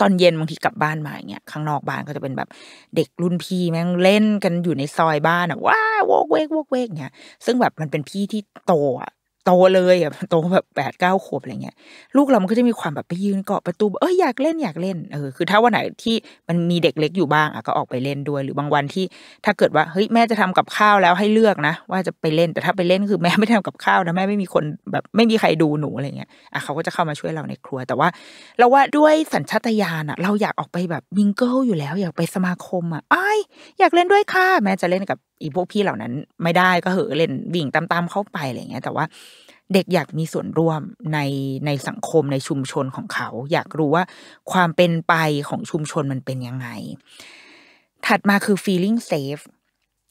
ตอนเย็นบางทีกลับบ้านมาอย่างเงี้ยข้างนอกบ้านก็จะเป็นแบบเด็กรุ่นพี่แม่งเล่นกันอยู่ในซอยบ้านอ่ะว้าวกเวกวกเวกเนี้ยซึ่งแบบมันเป็นพี่ที่โตอ่ะโตเลยแบบโตแบบแปดเก้าขวบอะไรเงี้ยลูกเรามันก็จะมีความแบบไปยืนเกาะประตู เอ้ยอยากเล่นอยากเล่นเออคือถ้าวันไหนที่มันมีเด็กเล็กอยู่บ้างอ่ะก็ออกไปเล่นด้วยหรือบางวันที่ถ้าเกิดว่าเฮ้ยแม่จะทำกับข้าวแล้วให้เลือกนะว่าจะไปเล่นแต่ถ้าไปเล่นคือแม่ไม่ทำกับข้าวนะแม่ไม่มีคนแบบไม่มีใครดูหนูอะไรเงี้ยอ่ะเขาก็จะเข้ามาช่วยเราในครัว แต่ว่า เราว่าด้วยสัญชาตญาณอ่ะ เราอยากออกไปแบบมิงเกิลอยู่แล้ว อยากไปสมาคมอ่ะไออยากเล่นด้วยค่ะแม่จะเล่นกับอีพวกพี่เหล่านั้นไม่ได้ก็เหอเล่นวิ่งตามๆเข้าไปอะไรเงี้ยแต่ว่าเด็กอยากมีส่วนร่วมในในสังคมในชุมชนของเขา อยากรู้ว่าความเป็นไปของชุมชนมันเป็นยังไง ถัดมาคือ feeling safe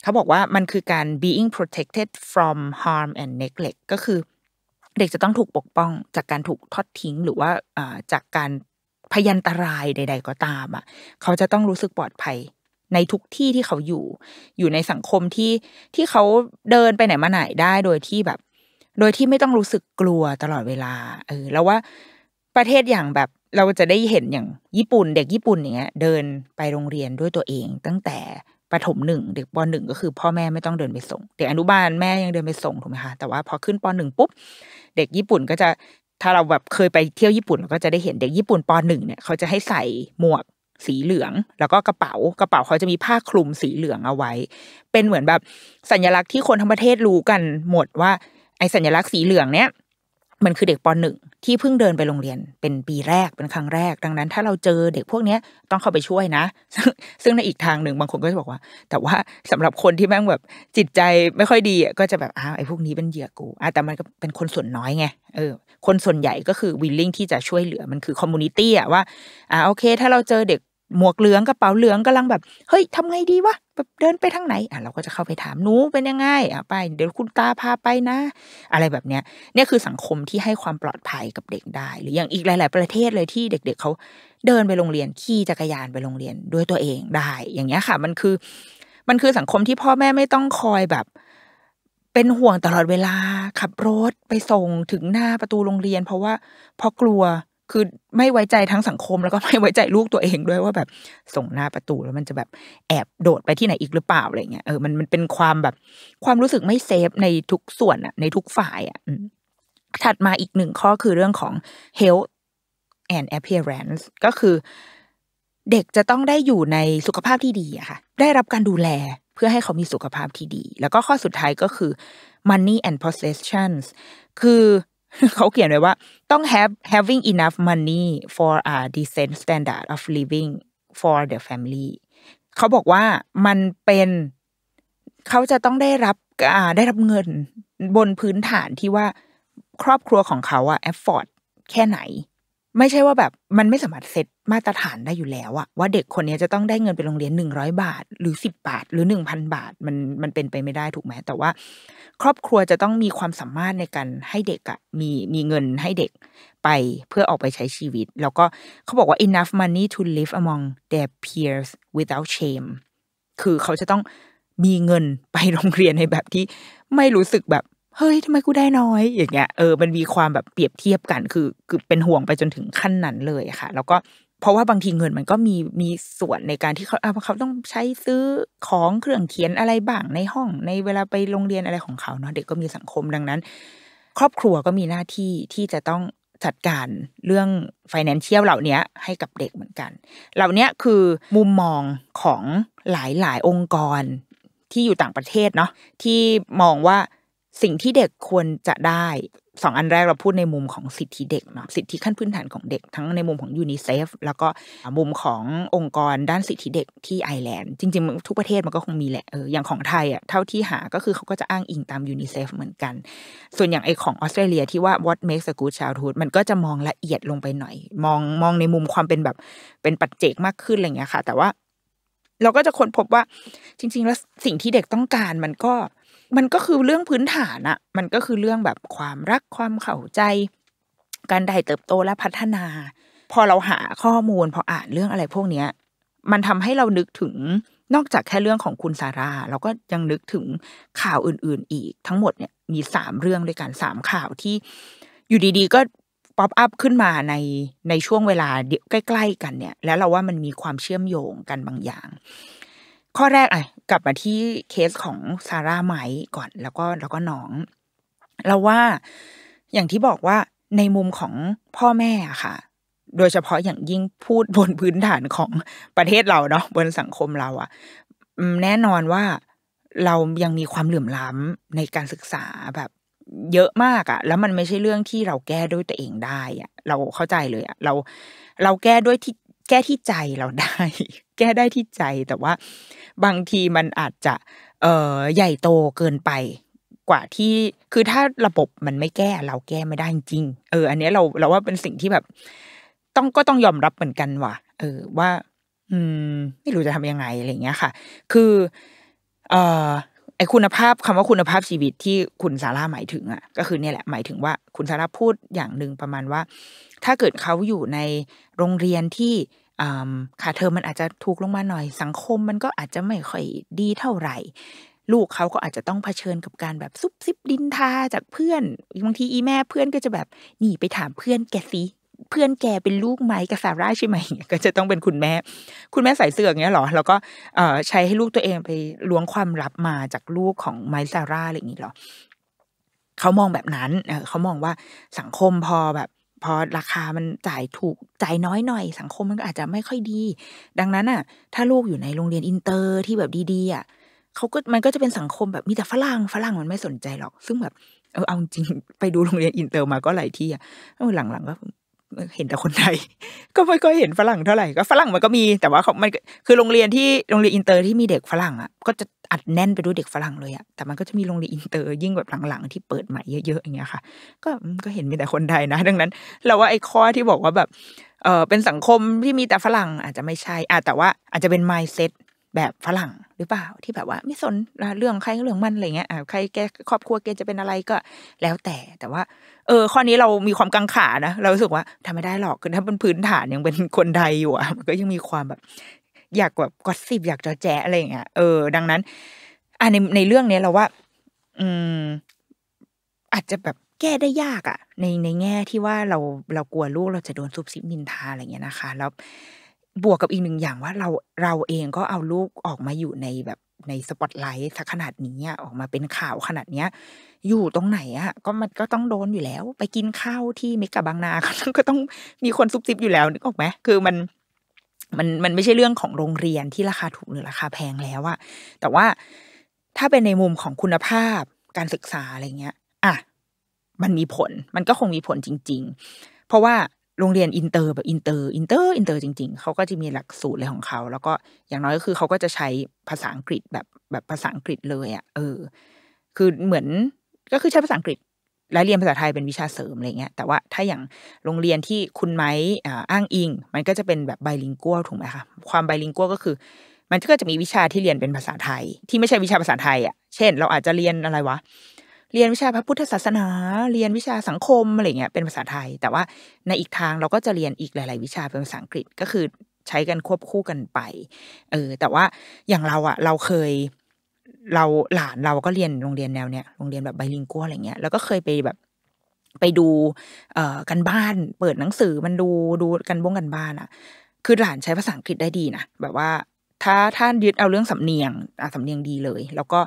เขาบอกว่ามันคือการ being protected from harm and neglect ก็คือเด็กจะต้องถูกปกป้องจากการถูกทอดทิ้ง หรือว่าจากการพยันตรายใดๆก็ตามอ่ะเขาจะต้องรู้สึกปลอดภัยในทุกที่ที่เขาอยู่อยู่ในสังคมที่ที่เขาเดินไปไหนมาไหนได้โดยที่แบบ โดยที่ไม่ต้องรู้สึกกลัวตลอดเวลาเออแล้วว่าประเทศอย่างแบบเราจะได้เห็นอย่างญี่ปุ่นเด็กญี่ปุ่นอย่างเงี้ยเดินไปโรงเรียนด้วยตัวเอง ตั้งแต่ประถมหนึ่งเด็กปหนึ่งก็คือ พ่อแม่ไม่ต้องเดินไปส่งเด็กอนุบาลแม่ยังเดินไปส่งถูกไหมคะแต่ว่าพอขึ้นปหนึ่งปุ๊บเด็กญี่ปุ่นก็จะถ้าเราแบบเคยไปเที่ยวญี่ปุ่นเราก็จะได้เห็นเด็กญี่ปุ่นปหนึ่งเนี่ย เขาจะให้ใส่หมวกสีเหลือง แล้วก็กระเป๋า กระเป๋าเขาจะมีผ้าคลุมสีเหลืองเอาไว้ เป็นเหมือนแบบสัญลักษณ์ที่คนทั้งประเทศรู้กันหมดว่าไอ้สัญลักษณ์สีเหลืองเนี้ยมันคือเด็กปหนึ่งที่เพิ่งเดินไปโรงเรียน เป็นปีแรกเป็นครั้งแรก ดังนั้น ถ้าเราเจอเด็กพวกนี้ต้องเข้าไปช่วยนะซึ่งในอีกทางหนึ่งบางคนก็จะบอกว่า แต่ว่าสำหรับคนที่แม่งแบบจิตใจไม่ค่อยดีก็จะแบบอ้าวไอ้พวกนี้เป็นเหยื่อกูอ่ะแต่มันก็เป็นคนส่วนน้อยไงเออคนส่วนใหญ่ก็คือวิลลิ่งที่จะช่วยเหลือมันคือคอมมูนิตี้อะว่าอ่าโอเค ถ้าเราเจอเด็กหมวกเหลืองกระเป๋าเหลืองกำลังแบบ เฮ้ย ทำไงดีวะแบบเดินไปทางไหนอ่ะเราก็จะเข้าไปถามหนูเป็นยังไงอ่ะไป เดี๋ยวคุณตาพาไปนะ อะไรแบบเนี้ยเนี่ยคือสังคมที่ให้ความปลอดภัยกับเด็กได้ หรืออย่างอีกหลาย ๆ ประเทศเลยที่เด็กๆเเขา เดินไปโรงเรียนขี่จักรยานไปโรงเรียนด้วยตัวเองได้ อย่างเงี้ยค่ะ มันคือมันคือสังคมที่พ่อแม่ไม่ต้องคอยแบบ เป็นห่วงตลอดเวลาขับรถไปส่งถึงหน้าประตูโรงเรียน เพราะว่าพอกลัวคือไม่ไว้ใจทั้งสังคม แล้วก็ไม่ไว้ใจลูกตัวเองด้วยว่าแบบส่งหน้าประตูแล้วมันจะแบบแอบโดดไปที่ไหนอีกหรือเปล่าอะไรเงี้ยเออมันมันเป็นความแบบความรู้สึกไม่เซฟในทุกส่วนอะในทุกฝ่ายอะถัดมาอีกหนึ่งข้อคือเรื่องของ health and appearance ก็คือ เด็กจะต้องได้อยู่ในสุขภาพที่ดีอะค่ะได้รับการดูแล เพื่อให้เขามีสุขภาพที่ดี แล้วก็ข้อสุดท้ายก็คือ money and possessions คือเขาเขียนไว้ว่าต้อง have having enough money for a decent standard of living for the family เขาบอกว่ามันเป็นเขาจะต้องได้รับได้รับเงินบนพื้นฐานที่ว่าครอบครัวของเขาอะ afford แค่ไหน ไม่ใช่ว่าแบบมันไม่สามารถเซตมาตรฐานได้อยู่แล้วอะว่าเด็กคนนี้จะต้องได้เงินไปโรงเรียนหนึ่งร้อยบาท หรือสิบบาท หรือหนึ่งพันบาท มันมันเป็นไปไม่ได้ถูกไหมแต่ว่าครอบครัวจะต้องมีความสามารถในการให้เด็กอะมีมีเงินให้เด็กไปเพื่อออกไปใช้ชีวิต แล้วก็เขาบอกว่า enough money to live among their peers without shame คือเขาจะต้องมีเงินไปโรงเรียนในแบบที่ไม่รู้สึกแบบ เฮ้ยทำไมกูได้น้อยอย่างเงี้ยเออมันมีความแบบเปรียบเทียบกันคือคือเป็นห่วงไปจนถึงขั้นนั้นเลยค่ะ แล้วก็เพราะว่าบางทีเงินมันก็มีมีส่วนในการที่เขาเขาต้องใช้ซื้อของเครื่องเขียนอะไรบ้างในห้องในเวลาไปโรงเรียนอะไรของเขาเนาะเด็กก็มีสังคมดังนั้น ครอบครัวก็มีหน้าที่ที่จะต้องจัดการเรื่องฟแนนเชียลเหล่านี้ให้กับเด็กเหมือนกัน เหล่านี้คือมุมมองของหลายหลายองค์กรที่อยู่ต่างประเทศเนาะที่มองว่าสิ่งที่เด็กควรจะได้สองอันแรกเราพูดในมุมของสิทธิเด็กเนาะสิทธิขั้นพื้นฐานของเด็กทั้งในมุมของยูนิเซฟแล้วก็มุมขององค์กรด้านสิทธิเด็กที่ไอแลนด์จริงๆทุกประเทศมันก็คงมีแหละเอออย่างของไทยอ่ะเท่าที่หาก็คือเขาก็จะอ้างอิงตามยูนิเซฟเหมือนกัน ส่วนอย่างไอของออสเตรเลียที่ว่า what makes a good childhood มันก็จะมองละเอียดลงไปหน่อย มองมองในมุมความเป็นแบบเป็นปัจเจกมากขึ้นอะไรเงี้ยค่ะ แต่ว่า เราก็จะค้นพบว่า จริง ๆ แล้วสิ่งที่เด็กต้องการมันก็มันก็คือเรื่องพื้นฐานอะมันก็คือเรื่องแบบความรักความเข้าใจ การได้เติบโตและพัฒนา พอเราหาข้อมูล พออ่านเรื่องอะไรพวกเนี้ย มันทำให้เรานึกถึงนอกจากแค่เรื่องของคุณสาราเราก็ยังนึกถึงข่าวอื่น ๆอีกทั้งหมดเนี่ยมีสามเรื่องด้วยกันสามข่าวที่อยู่ดีๆ ก็ป๊อปอัพขึ้นมาในในช่วงเวลาใกล้ๆกันเนี่ย แล้วเราว่ามันมีความเชื่อมโยงกันบางอย่างข้อแรกอ่ะกลับมาที่เคสของซาร่าไมก่อน แล้วก็แล้วก็น้อง เราว่าอย่างที่บอกว่าในมุมของพ่อแม่ค่ะ โดยเฉพาะอย่างยิ่งพูดบนพื้นฐานของประเทศเราเนาะบนสังคมเราอะ่ะแน่นอนว่าเรายังมีความเหลื่อมล้ำในการศึกษาแบบเยอะมากอะแล้วมันไม่ใช่เรื่องที่เราแก้ด้วยตัวเองได้อะเราเข้าใจเลยอะเราเราแก้ด้วยที่แก้ที่ใจเราได้แก้ได้ที่ใจแต่ว่า บางทีมันอาจจะ เอ่อใหญ่โตเกินไปกว่าที่ คือถ้าระบบมันไม่แก้ เราแก้ไม่ได้จริงเออ อันนี้เราเราว่าเป็นสิ่งที่แบบ ต้องก็ต้องยอมรับเหมือนกันว่ะ เออว่า อืมไม่รู้จะทำยังไงอะไรเงี้ยค่ะ คือ เอ่อไอคุณภาพคำว่าคุณภาพชีวิตที่คุณซาร่าหมายถึงอ่ะก็คือเนี่ยแหละ หมายถึงว่า คุณซาร่าพูดอย่างหนึ่งประมาณว่า ถ้าเกิดเขาอยู่ในโรงเรียนที่ค่าเทอมมันอาจจะถูกลงมาหน่อย สังคมมันก็อาจจะไม่ค่อยดีเท่าไหร่ ลูกเขาก็อาจจะต้องเผชิญกับการแบบซุบซิบดินทาจากเพื่อนบางทีอีแม่เพื่อนก็จะแบบหนีไปถามเพื่อน แกสิเพื่อนแกเป็นลูกไหมกับซาร่าใช่ไหมก็จะต้องเป็นคุณแม่คุณแม่ใส่เสื้ออย่างเงี้ยหรอ แล้วก็ใช้ให้ลูกตัวเองไปล้วงความลับมาจากลูกของไมซาร่าอะไรอย่างงี้หรอเขามองแบบนั้นเขามองว่าสังคมพอแบบพอราคามันจ่ายถูกจ่ายน้อยหน่อยสังคมมันก็อาจจะไม่ค่อยดี ดังนั้นอ่ะ ถ้าลูกอยู่ในโรงเรียนอินเตอร์ที่แบบดี ๆ อ่ะเขาก็มันก็จะเป็นสังคมแบบมีแต่ฝรั่ง ฝรั่งมันไม่สนใจหรอกซึ่งแบบเออเอาจริงไปดูโรงเรียนอินเตอร์มาก็หลายที่อ่ะหลังๆก็เห็นแต่คนไทยก็ไม่ค่อยเห็นฝรั่งเท่าไหร่ก็ฝรั่งมันก็มีแต่ว่าเขามันคือโรงเรียนที่โรงเรียนอินเตอร์ ที่มีเด็กฝรั่งอ่ะก็จะอัดแน่นไปด้วยเด็กฝรั่งเลยอ่ะแต่มันก็จะมีโรงเรียนอินเตอร์ ยิ่งแบบหลังๆที่เปิดใหม่เยอะๆอย่างเงี้ยค่ะก็ก็เห็นมีแต่คนไทยนะ ดังนั้นเราว่าไอ้ข้อที่บอกว่าแบบเออเป็นสังคมที่มีแต่ฝรั่ง อาจจะไม่ใช่อ่ะแต่ว่าอาจจะเป็นไมซ์เซ็ตแบบฝรั่งหรือเปล่าที่แบบว่าไม่สนเรื่องใครเรื่องมันอะไรเงี้ยใครแกครอบครัวแกจะเป็นอะไรก็ แล้วแต่ แต่ว่า เออข้อนี้เรามีความกังขานะเราสึกว่าทำไม่ได้หรอกคือถ้าเป็นพื้นฐานยังเป็นคนไทยอยู่อ่ะมันก็ยังมีความแบบ อยากแบบกดสิบ อยากจะแจะอะไรเงี้ยเออดังนั้นอ่าในในเรื่องเนี้ยเราว่า อืมอาจจะแบบแก้ได้ยากอะ่ะ ในในแง่ที่ว่าเราเรากลัวลูกเราจะโดนซุบซิบนินทาอะไรเงี้ยนะคะแล้วบวกกับอีกหนึ่งอย่างว่าเราเราเองก็เอาลูกออกมาอยู่ในแบบในสปอตไลท์ถ้าขนาดนี้ออกมาเป็นข่าวขนาดเนี้ย อยู่ตรงไหนอะก็มันก็ต้องโดนอยู่แล้ว ไปกินข้าวที่เมกะบางนา ก็ต้องมีคนซุบซิบอยู่แล้วนึกออกไหมคือมันมันมันไม่ใช่เรื่องของโรงเรียนที่ราคาถูกหรือราคาแพงแล้วอะแต่ว่าถ้าเป็นในมุมของคุณภาพการศึกษาอะไรเงี้ย อ่ะมันมีผลมันก็คงมีผลจริง ๆ เพราะว่าโรงเรียนอินเตอร์แบบอินเตอร์อินเตอร์อินเตอร์จริงๆเขาก็จะมีหลักสูตรอะไรของเขาแล้วก็อย่างน้อยก็คือเขาก็จะใช้ภาษาอังกฤษแบบแบบภาษาอังกฤษเลยอะ่ะเออคือเหมือนก็คือใช้ภาษาอังกฤษ และเรียนภาษาไทยเป็นวิชาเสริมอะไรเงี้ยแต่ว่าถ้าอย่างโรงเรียนที่คุณไม้อ้างอิง มันก็จะเป็นแบบไบลิงกัวถูกไหมคะความไบลิงกัวก็คือ มันก็จะมีวิชาที่เรียนเป็นภาษาไทย ที่ไม่ใช่วิชาภาษาไทยอ่ะ เช่นเราอาจจะเรียนอะไรวะเรียนวิชาพระพุทธศาสนา เรียนวิชาสังคมอะไรเงี้ยเป็นภาษาไทย แต่ว่าในอีกทางเราก็จะเรียนอีกหลาย ๆ วิชาเป็นภาษาอังกฤษก็คือใช้กันควบคู่กันไปเออแต่ว่าอย่างเราอะเราเคยเราหลานเราก็เรียนโรงเรียนแนวเนี้ยโรงเรียนแบบไบลิงกัวอะไรเงี้ย แล้วก็เคยไปแบบไปดูเอ่อกันบ้านเปิดหนังสือมันดูดูกันบ้งกันบ้านอะคือหลานใช้ภาษาอังกฤษได้ดีนะแบบว่าถ้าท่านยึดเอาเรื่องสำเนียงอ่ะสำเนียงดีเลย แล้วก็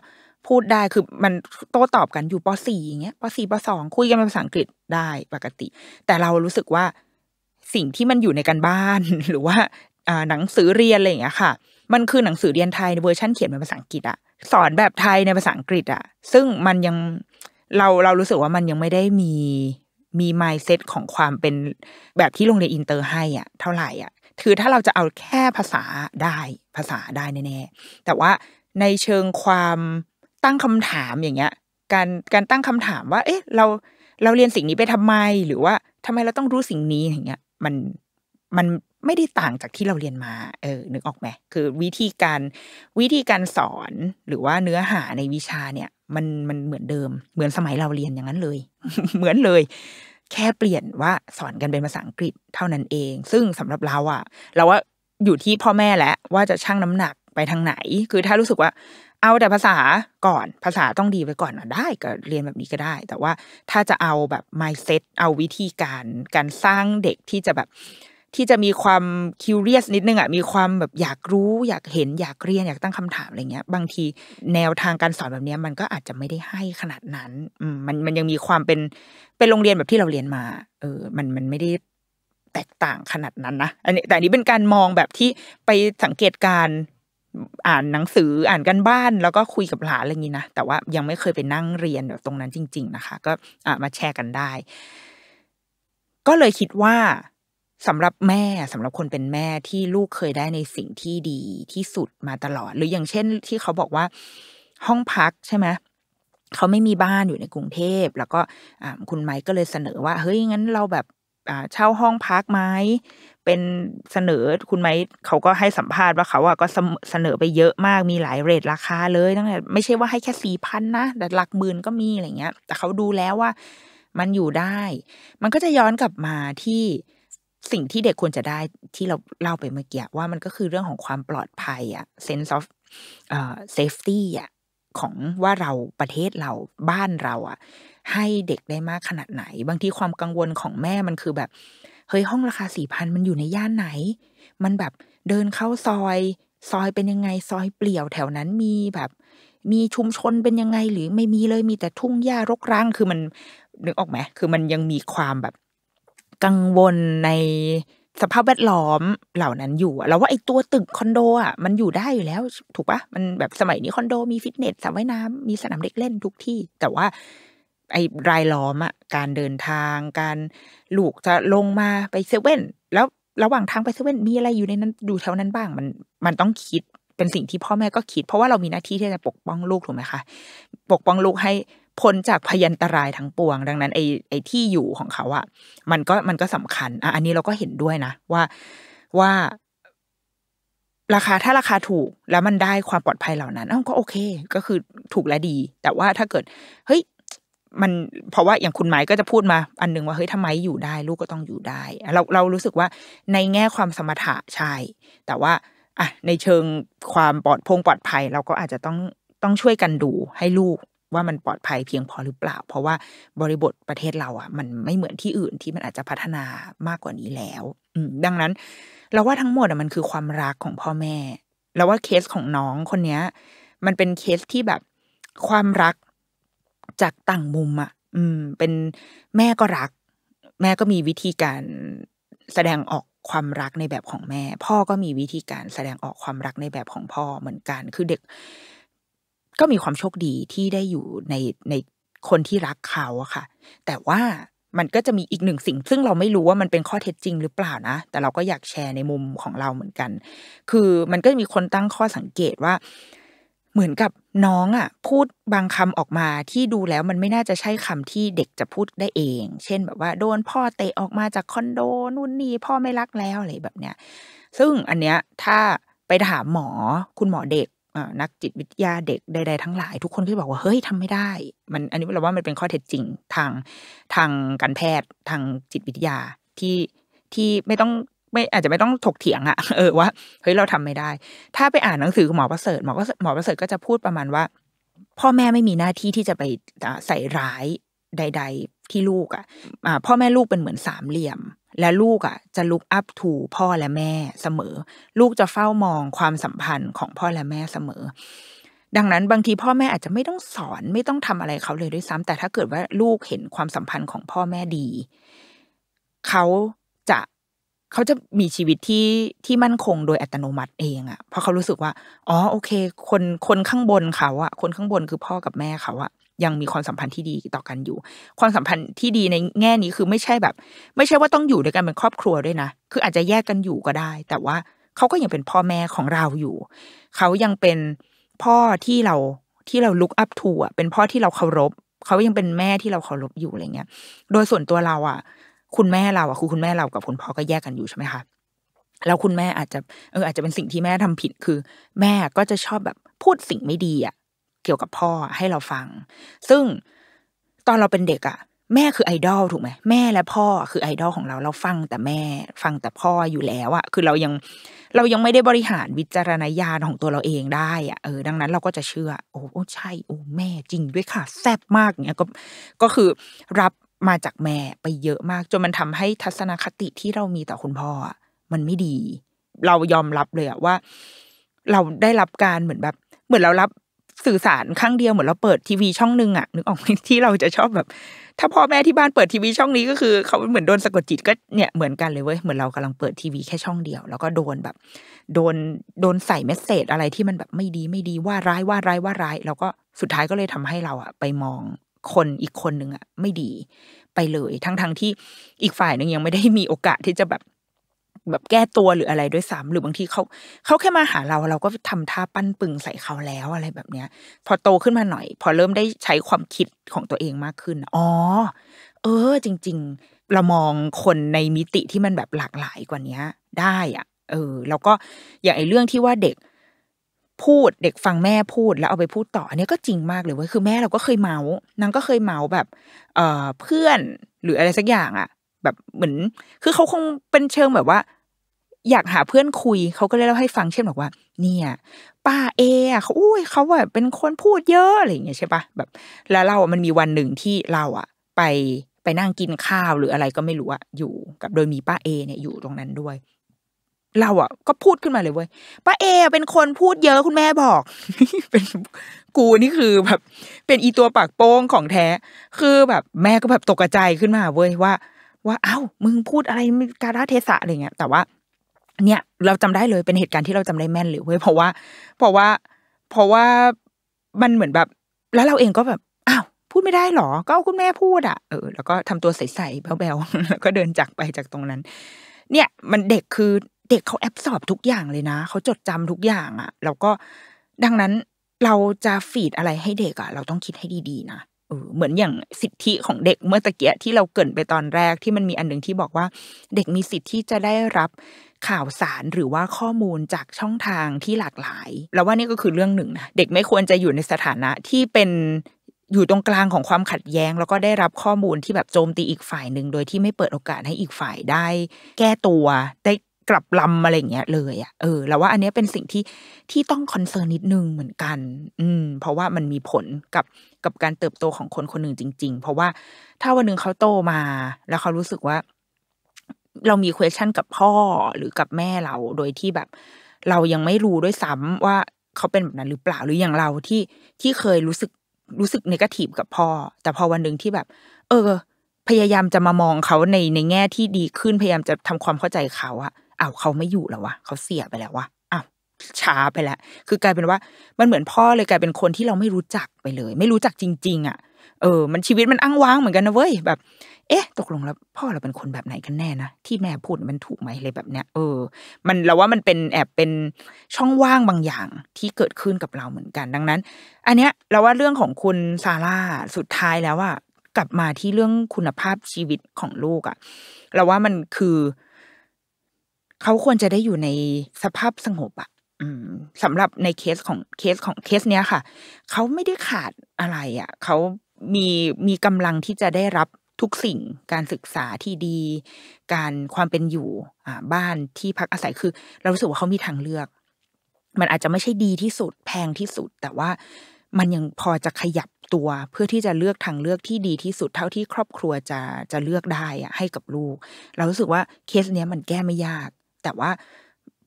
พูดได้คือมันโต้ตอบกันอยู่ปสี่อย่างเงี้ยปสี่ปสองคุยกันเป็นภาษาอังกฤษได้ปกติ แต่เรารู้สึกว่าสิ่งที่มันอยู่ในกันบ้าน หรือว่าหนังสือเรียนอะไรอย่างเงี้ยค่ะ มันคือหนังสือเรียนไทยในเวอร์ชันเขียนเป็นภาษาอังกฤษอะสอนแบบไทยในภาษาอังกฤษอะซึ่งมันยังเราเรารู้สึกว่ามันยังไม่ได้มีมีไมเซ็ตของความเป็นแบบที่โรงเรียนอินเตอร์ ให้อะเท่าไหร่อ่ะคือถ้าเราจะเอาแค่ภาษาได้ภาษาได้แน่แต่ว่าในเชิงความตั้งคำถามอย่างเงี้ย การการตั้งคำถามว่า เอ๊ะ เราเราเรียนสิ่งนี้ไปทำไมหรือว่าทำไมเราต้องรู้สิ่งนี้อย่างเงี้ยมันมันไม่ได้ต่างจากที่เราเรียนมา เออนึกออกไหมคือวิธีการวิธีการสอน หรือว่าเนื้อหาในวิชาเนี่ย มันมันเหมือนเดิม เหมือนสมัยเราเรียนอย่างนั้นเลย เหมือนเลย แค่เปลี่ยนว่าสอนกันเป็นภาษาอังกฤษเท่านั้นเอง ซึ่งสำหรับเราอะเราว่าอยู่ที่พ่อแม่แล้วว่าจะชั่งน้ำหนักไปทางไหน คือถ้ารู้สึกว่าเอาแต่ภาษาก่อน ภาษาต้องดีไปก่อนอได้ก็เรียนแบบนี้ก็ได้ แต่ว่าถ้าจะเอาแบบ mindset เอาวิธีการ การสร้างเด็กที่จะแบบที่จะมีความ curious นิดนึงอ่ะมีความแบบอยากรู้อยากเห็นอยากเรียนอยากตั้งคำถามอะไรเงี้ย บางทีแนวทางการสอนแบบนี้มันก็อาจจะไม่ได้ให้ขนาดนั้นมันมันยังมีความเป็นเป็นโรงเรียนแบบที่เราเรียนมา เออมันมันไม่ได้แตกต่างขนาดนั้นนะอันนี้ แต่นี้เป็นการมองแบบที่ไปสังเกตการอ่านหนังสืออ่านกันบ้าน แล้วก็คุยกับหลานอะไรอย่างนี้นะแต่ว่ายังไม่เคยไปนั่งเรียนแบบตรงนั้นจริงๆนะคะก็มาแชร์กันได้ ก็เลยคิดว่าสำหรับแม่สำหรับคนเป็นแม่ที่ลูกเคยได้ในสิ่งที่ดีที่สุดมาตลอด หรืออย่างเช่น ที่เขาบอกว่า ห้องพักใช่ไหมเขาไม่มีบ้านอยู่ในกรุงเทพแล้วก็คุณไมค์ก็เลยเสนอ ว่า เฮ้ยงั้นเราแบบเช่าห้องพักไหมเป็นเสนอคุณไม้เขาก็ให้สัมภาษณ์ว่าเขาอะก็เสนอไปเยอะมากมีหลายเรทราคาเลยตั้งแต่ไม่ใช่ว่าให้แค่สี่พันนะ แต่หลักหมื่นก็มีอะไรเงี้ย แต่เขาดูแล้วว่ามันอยู่ได้ มันก็จะย้อนกลับมาที่สิ่งที่เด็กควรจะได้ที่เราเล่าไปเมื่อกี้ ว่ามันก็คือเรื่องของความปลอดภัยอะ sense of เอ่อ safety อะของว่าเราประเทศเราบ้านเราอะให้เด็กได้มากขนาดไหน บางทีความกังวลของแม่มันคือแบบเฮ้ยห้องราคาสี่พันมันอยู่ในย่านไหน มันแบบเดินเข้าซอยซอยเป็นยังไง ซอยเปลี่ยวแถวนั้นมีแบบ มีชุมชนเป็นยังไง หรือไม่มีเลยมีแต่ทุ่งหญ้ารกร้าง คือมันนึกออกไหมคือมันยังมีความแบบกังวลในสภาพแวดล้อมเหล่านั้นอยู่แล้วว่าไอ้ตัวตึกคอนโดอ่ะ มันอยู่ได้อยู่แล้ว ถูกปะมันแบบสมัยนี้คอนโดมีฟิตเนสสระว่ายน้ำมีสนามเด็กเล่นทุกที่ แต่ว่าไอ้รายล้อมอะการเดินทาง การลูกจะลงมาไปเซเว่น แล้วระหว่างทางไปเซเว่นมีอะไรอยู่ในนั้น ดูแถวนั้นบ้าง มันมันต้องคิดเป็นสิ่งที่พ่อแม่ก็คิดเพราะว่าเรามีหน้าที่ที่จะปกป้องลูกถูกไหมคะ ปกป้องลูกให้พ้นจากพยันตรายทั้งปวง ดังนั้นไอ้ไอ้ที่อยู่ของเขาอะมันก็มันก็สำคัญอ่ะอันนี้เราก็เห็นด้วยนะ ว่าว่าราคาถ้าราคาถูก แล้วมันได้ความปลอดภัยเหล่านั้นอ้าก็โอเค ก็คือถูกและดี แต่ว่าถ้าเกิด เฮ้ยมันเพราะว่าอย่างคุณไม้ก็จะพูดมา อันหนึ่งว่าเฮ้ยทำไมอยู่ได้ลูกก็ต้องอยู่ได้เราเรารู้สึกว่าในแง่ความสมถะใช่แต่ว่า อ่ะ ในเชิงความปลอดพงปลอดภัย เราก็อาจจะต้องต้องช่วยกันดูให้ลูกว่ามันปลอดภัยเพียงพอหรือเปล่า เพราะว่าบริบทประเทศเราอ่ะ มันไม่เหมือนที่อื่นที่มันอาจจะพัฒนามากกว่านี้แล้วดังนั้นเราว่าทั้งหมดอ่ะมันคือความรักของพ่อแม่เราว่าเคสของน้องคนเนี้ย มันเป็นเคสที่แบบความรักจากต่างมุมอะ่ะอืม เป็นแม่ก็รัก แม่ก็มีวิธีการแสดงออกความรักในแบบของแม่พ่อก็มีวิธีการแสดงออกความรักในแบบของพ่อเหมือนกัน คือเด็กก็มีความโชคดีที่ได้อยู่ในในคนที่รักเขาอะค่ะ แต่ว่ามันก็จะมีอีกหนึ่งสิ่ง ซึ่งเราไม่รู้ว่ามันเป็นข้อเท็จจริง หรือเปล่านะแต่เราก็อยากแชร์ในมุมของเราเหมือนกัน คือมันก็มีคนตั้งข้อสังเกตว่าเหมือนกับน้องอ่ะพูดบางคำออกมาที่ดูแล้วมันไม่น่าจะใช่คำที่เด็กจะพูดได้เอง เช่นแบบว่าโดนพ่อเตะออกมาจากคอนโดนู่นนี่พ่อไม่รักแล้วอะไรแบบเนี้ยซึ่งอันเนี้ยถ้าไปถามหมอคุณหมอเด็ก นักจิตวิทยาเด็กใดๆทั้งหลาย ทุกคนก็จะบอกว่าเฮ้ยทำไม่ได้ มันอันนี้เราว่ามันเป็นข้อเท็จจริงทางทางการแพทย์ทางจิตวิทยาที่ที่ไม่ต้องไม่อาจจะไม่ต้องถกเถียงอะเออว่าเฮ้ยเราทำไม่ได้ ถ้าไปอ่านหนังสือหมอประเสริฐหมอก็หมอประเสริฐก็จะพูดประมาณว่า พ่อแม่ไม่มีหน้าที่ที่จะไปใส่ร้าย ใด ๆ ที่ลูกอะ่ะพ่อแม่ลูกเป็นเหมือนสามเหลี่ยม และลูกอ่ะ จะลุกอัพถูพ่อและแม่เสมอ ลูกจะเฝ้ามองความสัมพันธ์ของพ่อและแม่เสมอ ดังนั้นบางทีพ่อแม่อาจจะไม่ต้องสอนไม่ต้องทำอะไรเขาเลยด้วยซ้ำ แต่ถ้าเกิดว่าลูกเห็นความสัมพันธ์ของพ่อแม่ดี เขาเขาจะมีชีวิตที่ที่มั่นคงโดยอัตโนมัติเองอะเพราะเขารู้สึกว่า อ๋อ โอเค คนคนข้างบนเขาอะคนข้างบนคือพ่อกับแม่เขาอะยังมีความสัมพันธ์ที่ดีต่อกันอยู่ ความสัมพันธ์ที่ดีในแง่นี้คือไม่ใช่แบบ ไม่ใช่ว่าต้องอยู่ด้วยกันเป็นครอบครัวด้วยนะ คืออาจจะแยกกันอยู่ก็ได้ แต่ว่าเขาก็ยังเป็นพ่อแม่ของเราอยู่ เขายังเป็นพ่อที่เราที่เราลุกอัพทูอ่ะเป็นพ่อที่เราเคารพเขายังเป็นแม่ที่เราเคารพอยู่อะไรเงี้ย โดยส่วนตัวเราอ่ะคุณแม่เราอ่ะคือคุณแม่เรากับคุณพ่อก็แยกกันอยู่ใช่ไหมคะแล้วคุณแม่อาจจะเออ อาจจะเป็นสิ่งที่แม่ทำผิด คือ แม่ก็จะชอบแบบพูดสิ่งไม่ดีอ่ะเกี่ยวกับพ่อให้เราฟัง ซึ่งตอนเราเป็นเด็กอะแม่คือไอดอลถูกไหมแม่และพ่อ คือไอดอลของเราเราฟังแต่แม่ฟังแต่พ่ออยู่แล้วอะคือเรายังเรายังไม่ได้บริหารวิจารณญาณของตัวเราเองได้อะเออดังนั้นเราก็จะเชื่อ โอ้ใช่โอ้แม่จริงด้วยค่ะแซ่บมากเนี้ยก็ก็คือรับมาจากแม่ไปเยอะมากจนมันทำให้ทัศนคติที่เรามีต่อคุณพ่อมันไม่ดี เรายอมรับเลยอะว่า เราได้รับการเหมือนแบบ เหมือนเรารับสื่อสารข้างเดียวเหมือนเราเปิดทีวีช่องหนึ่งอะนึกออกไหมที่เราจะชอบแบบ ถ้าพ่อแม่ที่บ้านเปิดทีวีช่องนี้ก็คือเขาเหมือนโดนสะกดจิต ก็เนี่ย เหมือนกันเลยเว้ยเหมือนเรากำลังเปิดทีวีแค่ช่องเดียว แล้วก็โดนแบบ โดนโดนใส่เมสเซจอะไรที่มันแบบไม่ดี ไม่ดีว่าร้ายว่าร้ายว่าร้ายแล้วก็สุดท้ายก็เลยทำให้เราอะไปมองคนอีกคนหนึ่งอะไม่ดีไปเลย ทั้งๆทที่อีกฝ่ายหนึ่งยังไม่ได้มีโอกาสที่จะแบบแบบแก้ตัวหรืออะไรด้วยซ้ำหรือบางทีเขา เขาแค่มาหาเรา เราก็ทำท่าปั้นปึงใส่เขาแล้วอะไรแบบเนี้ย พอโตขึ้นมาหน่อย พอเริ่มได้ใช้ความคิดของตัวเองมากขึ้น อ๋อ เออ จริง ๆ เรามองคนในมิติที่มันแบบหลากหลายกว่านี้ได้อะเออ แล้วก็อย่างไอ้เรื่องที่ว่าเด็กพูดเด็กฟังแม่พูด แล้วเอาไปพูดต่ออันนี้ก็จริงมากเลยเว้ยคือแม่เราก็เคยเมาส์นางก็เคยเมาส์แบบเอ่อเพื่อน หรืออะไรสักอย่างอะแบบเหมือนคือเขาคงเป็นเชิงแบบว่า อยากหาเพื่อนคุยเขาก็เลยเล่าให้ฟังเช่นบอกว่า เนี่ย ป้าเอเขาอุ้ยเขาแบบเป็นคนพูดเยอะอะไรอย่างเงี้ยใช่ปะแบบ แล้วเราอ่ะมันมีวันหนึ่งที่เราอ่ะ ไปไปนั่งกินข้าวหรืออะไรก็ไม่รู้อะอยู่กับโดยมีป้าเอเนี่ยอยู่ตรงนั้นด้วยเราอ่ะก็พูดขึ้นมาเลยเว้ย ป้าเอเป็นคนพูดเยอะคุณแม่บอก เป็นกูนี่คือแบบ เป็นอีตัวปากโป้งของแท้ คือแบบ แม่ก็แบบตกใจขึ้นมาเว้ยว่า ว่า เอ้ามึงพูดอะไรการาเทศะอะไรเงี้ย แต่ว่า เนี่ย เราจำได้เลยเป็นเหตุการณ์ที่เราจำได้แม่นเลยเว้ยเพราะว่า เพราะว่า เพราะว่ามันเหมือนแบบ แล้วเราเองก็แบบอ้าวพูดไม่ได้หรอก็เอาคุณแม่พูดอ่ะ เออแล้วก็ทำตัวใส่ๆแบ๊วๆแล้วก็เดินจากไปจากตรงนั้น เนี่ยมันเด็กคือเด็กเขาแอบสอบทุกอย่างเลยนะ เขาจดจำทุกอย่างอะ่ะ แล้วก็ดังนั้นเราจะฟีดอะไรให้เด็กอะ่ะเราต้องคิดให้ดี ๆ นะเออเหมือนอย่างสิทธิของเด็กเมื่อตะเกียที่เราเกินไปตอนแรก ที่มันมีอันหนึ่งที่บอกว่าเด็กมีสิทธิที่จะได้รับข่าวสารหรือว่าข้อมูลจากช่องทางที่หลากหลาย แล้วว่านี่ก็คือเรื่องหนึ่งนะเด็กไม่ควรจะอยู่ในสถานะที่เป็นอยู่ตรงกลางของความขัดแย้ง แล้วก็ได้รับข้อมูลที่แบบโจมตีอีกฝ่ายหนึ่งโดยที่ไม่เปิดโอกาสให้อีกฝ่ายได้ แก้ตัวได้กลับลำอะไรเงี้ย เลยอะ่ะ เออ แล้วว่าอันนี้เป็นสิ่งที่ที่ต้องคอนเซิร์นนิดนึงเหมือนกัน อืม เพราะว่ามันมีผลกับกับการเติบโตของคนคนหนึ่งจริง ๆ เพราะว่าถ้าวันหนึ่งเขาโตมา แล้วเขารู้สึกว่า เรามีค u e s ชั่นกับพ่อหรือกับแม่เราโดยที่แบบ เรายังไม่รู้ด้วยซ้ำว่าเขาเป็นแบบนั้นหรือเปล่าหรืออย่างเราที่ที่เคยรู้สึกรู้สึกนกาทีฟกับพ่อแต่พอวันหนึ่งที่แบบ เออ พยายามจะมามองเขาในในแง่ที่ดีขึ้นพยายามจะทำความเข้าใจเขาอะอ้าวเขาไม่อยู่แล้ววะเขาเสียไปแล้ววะอ้าวช้าไปแล้วคือกลายเป็นว่า มันเหมือนพ่อเลยกลายเป็นคนที่เราไม่รู้จักไปเลย ไม่รู้จักจริงๆ อ่ะเออ มันชีวิตมันอ้างว้างเหมือนกันนะเว้ยแบบ เอ๊ะ ตกลงแล้วพ่อเราเป็นคนแบบไหนกันแน่นะที่แม่พูดมันถูกไหมเลยแบบเนี้ยเออมันเราว่ามันเป็นแอบเป็นช่องว่างบางอย่างที่เกิดขึ้นกับเราเหมือนกัน ดังนั้น อันเนี้ยเราว่าเรื่องของคุณซาร่าสุดท้ายแล้วอ่ะกลับมาที่เรื่องคุณภาพชีวิตของลูกอ่ะเราว่ามันคือเขาควรจะได้อยู่ในสภาพสงบอะสำหรับในเคสของเคสของเคสเนี้ยค่ะ เขาไม่ได้ขาดอะไรอะ่ะ เขามีมีกำลังที่จะได้รับทุกสิ่ง การศึกษาที่ดี การความเป็นอยู่บ้านที่พักอาศัยคือ เรารู้สึกว่าเขามีทางเลือก มันอาจจะไม่ใช่ดีที่สุดแพงที่สุด แต่ว่ามันยังพอจะขยับตัวเพื่อที่จะเลือกทางเลือกที่ดีที่สุดเท่าที่ครอบครัวจะจะเลือกได้อะให้กับลูกเรารู้สึกว่าเคสเนี้ย มันแก้ไม่ยากแต่ว่า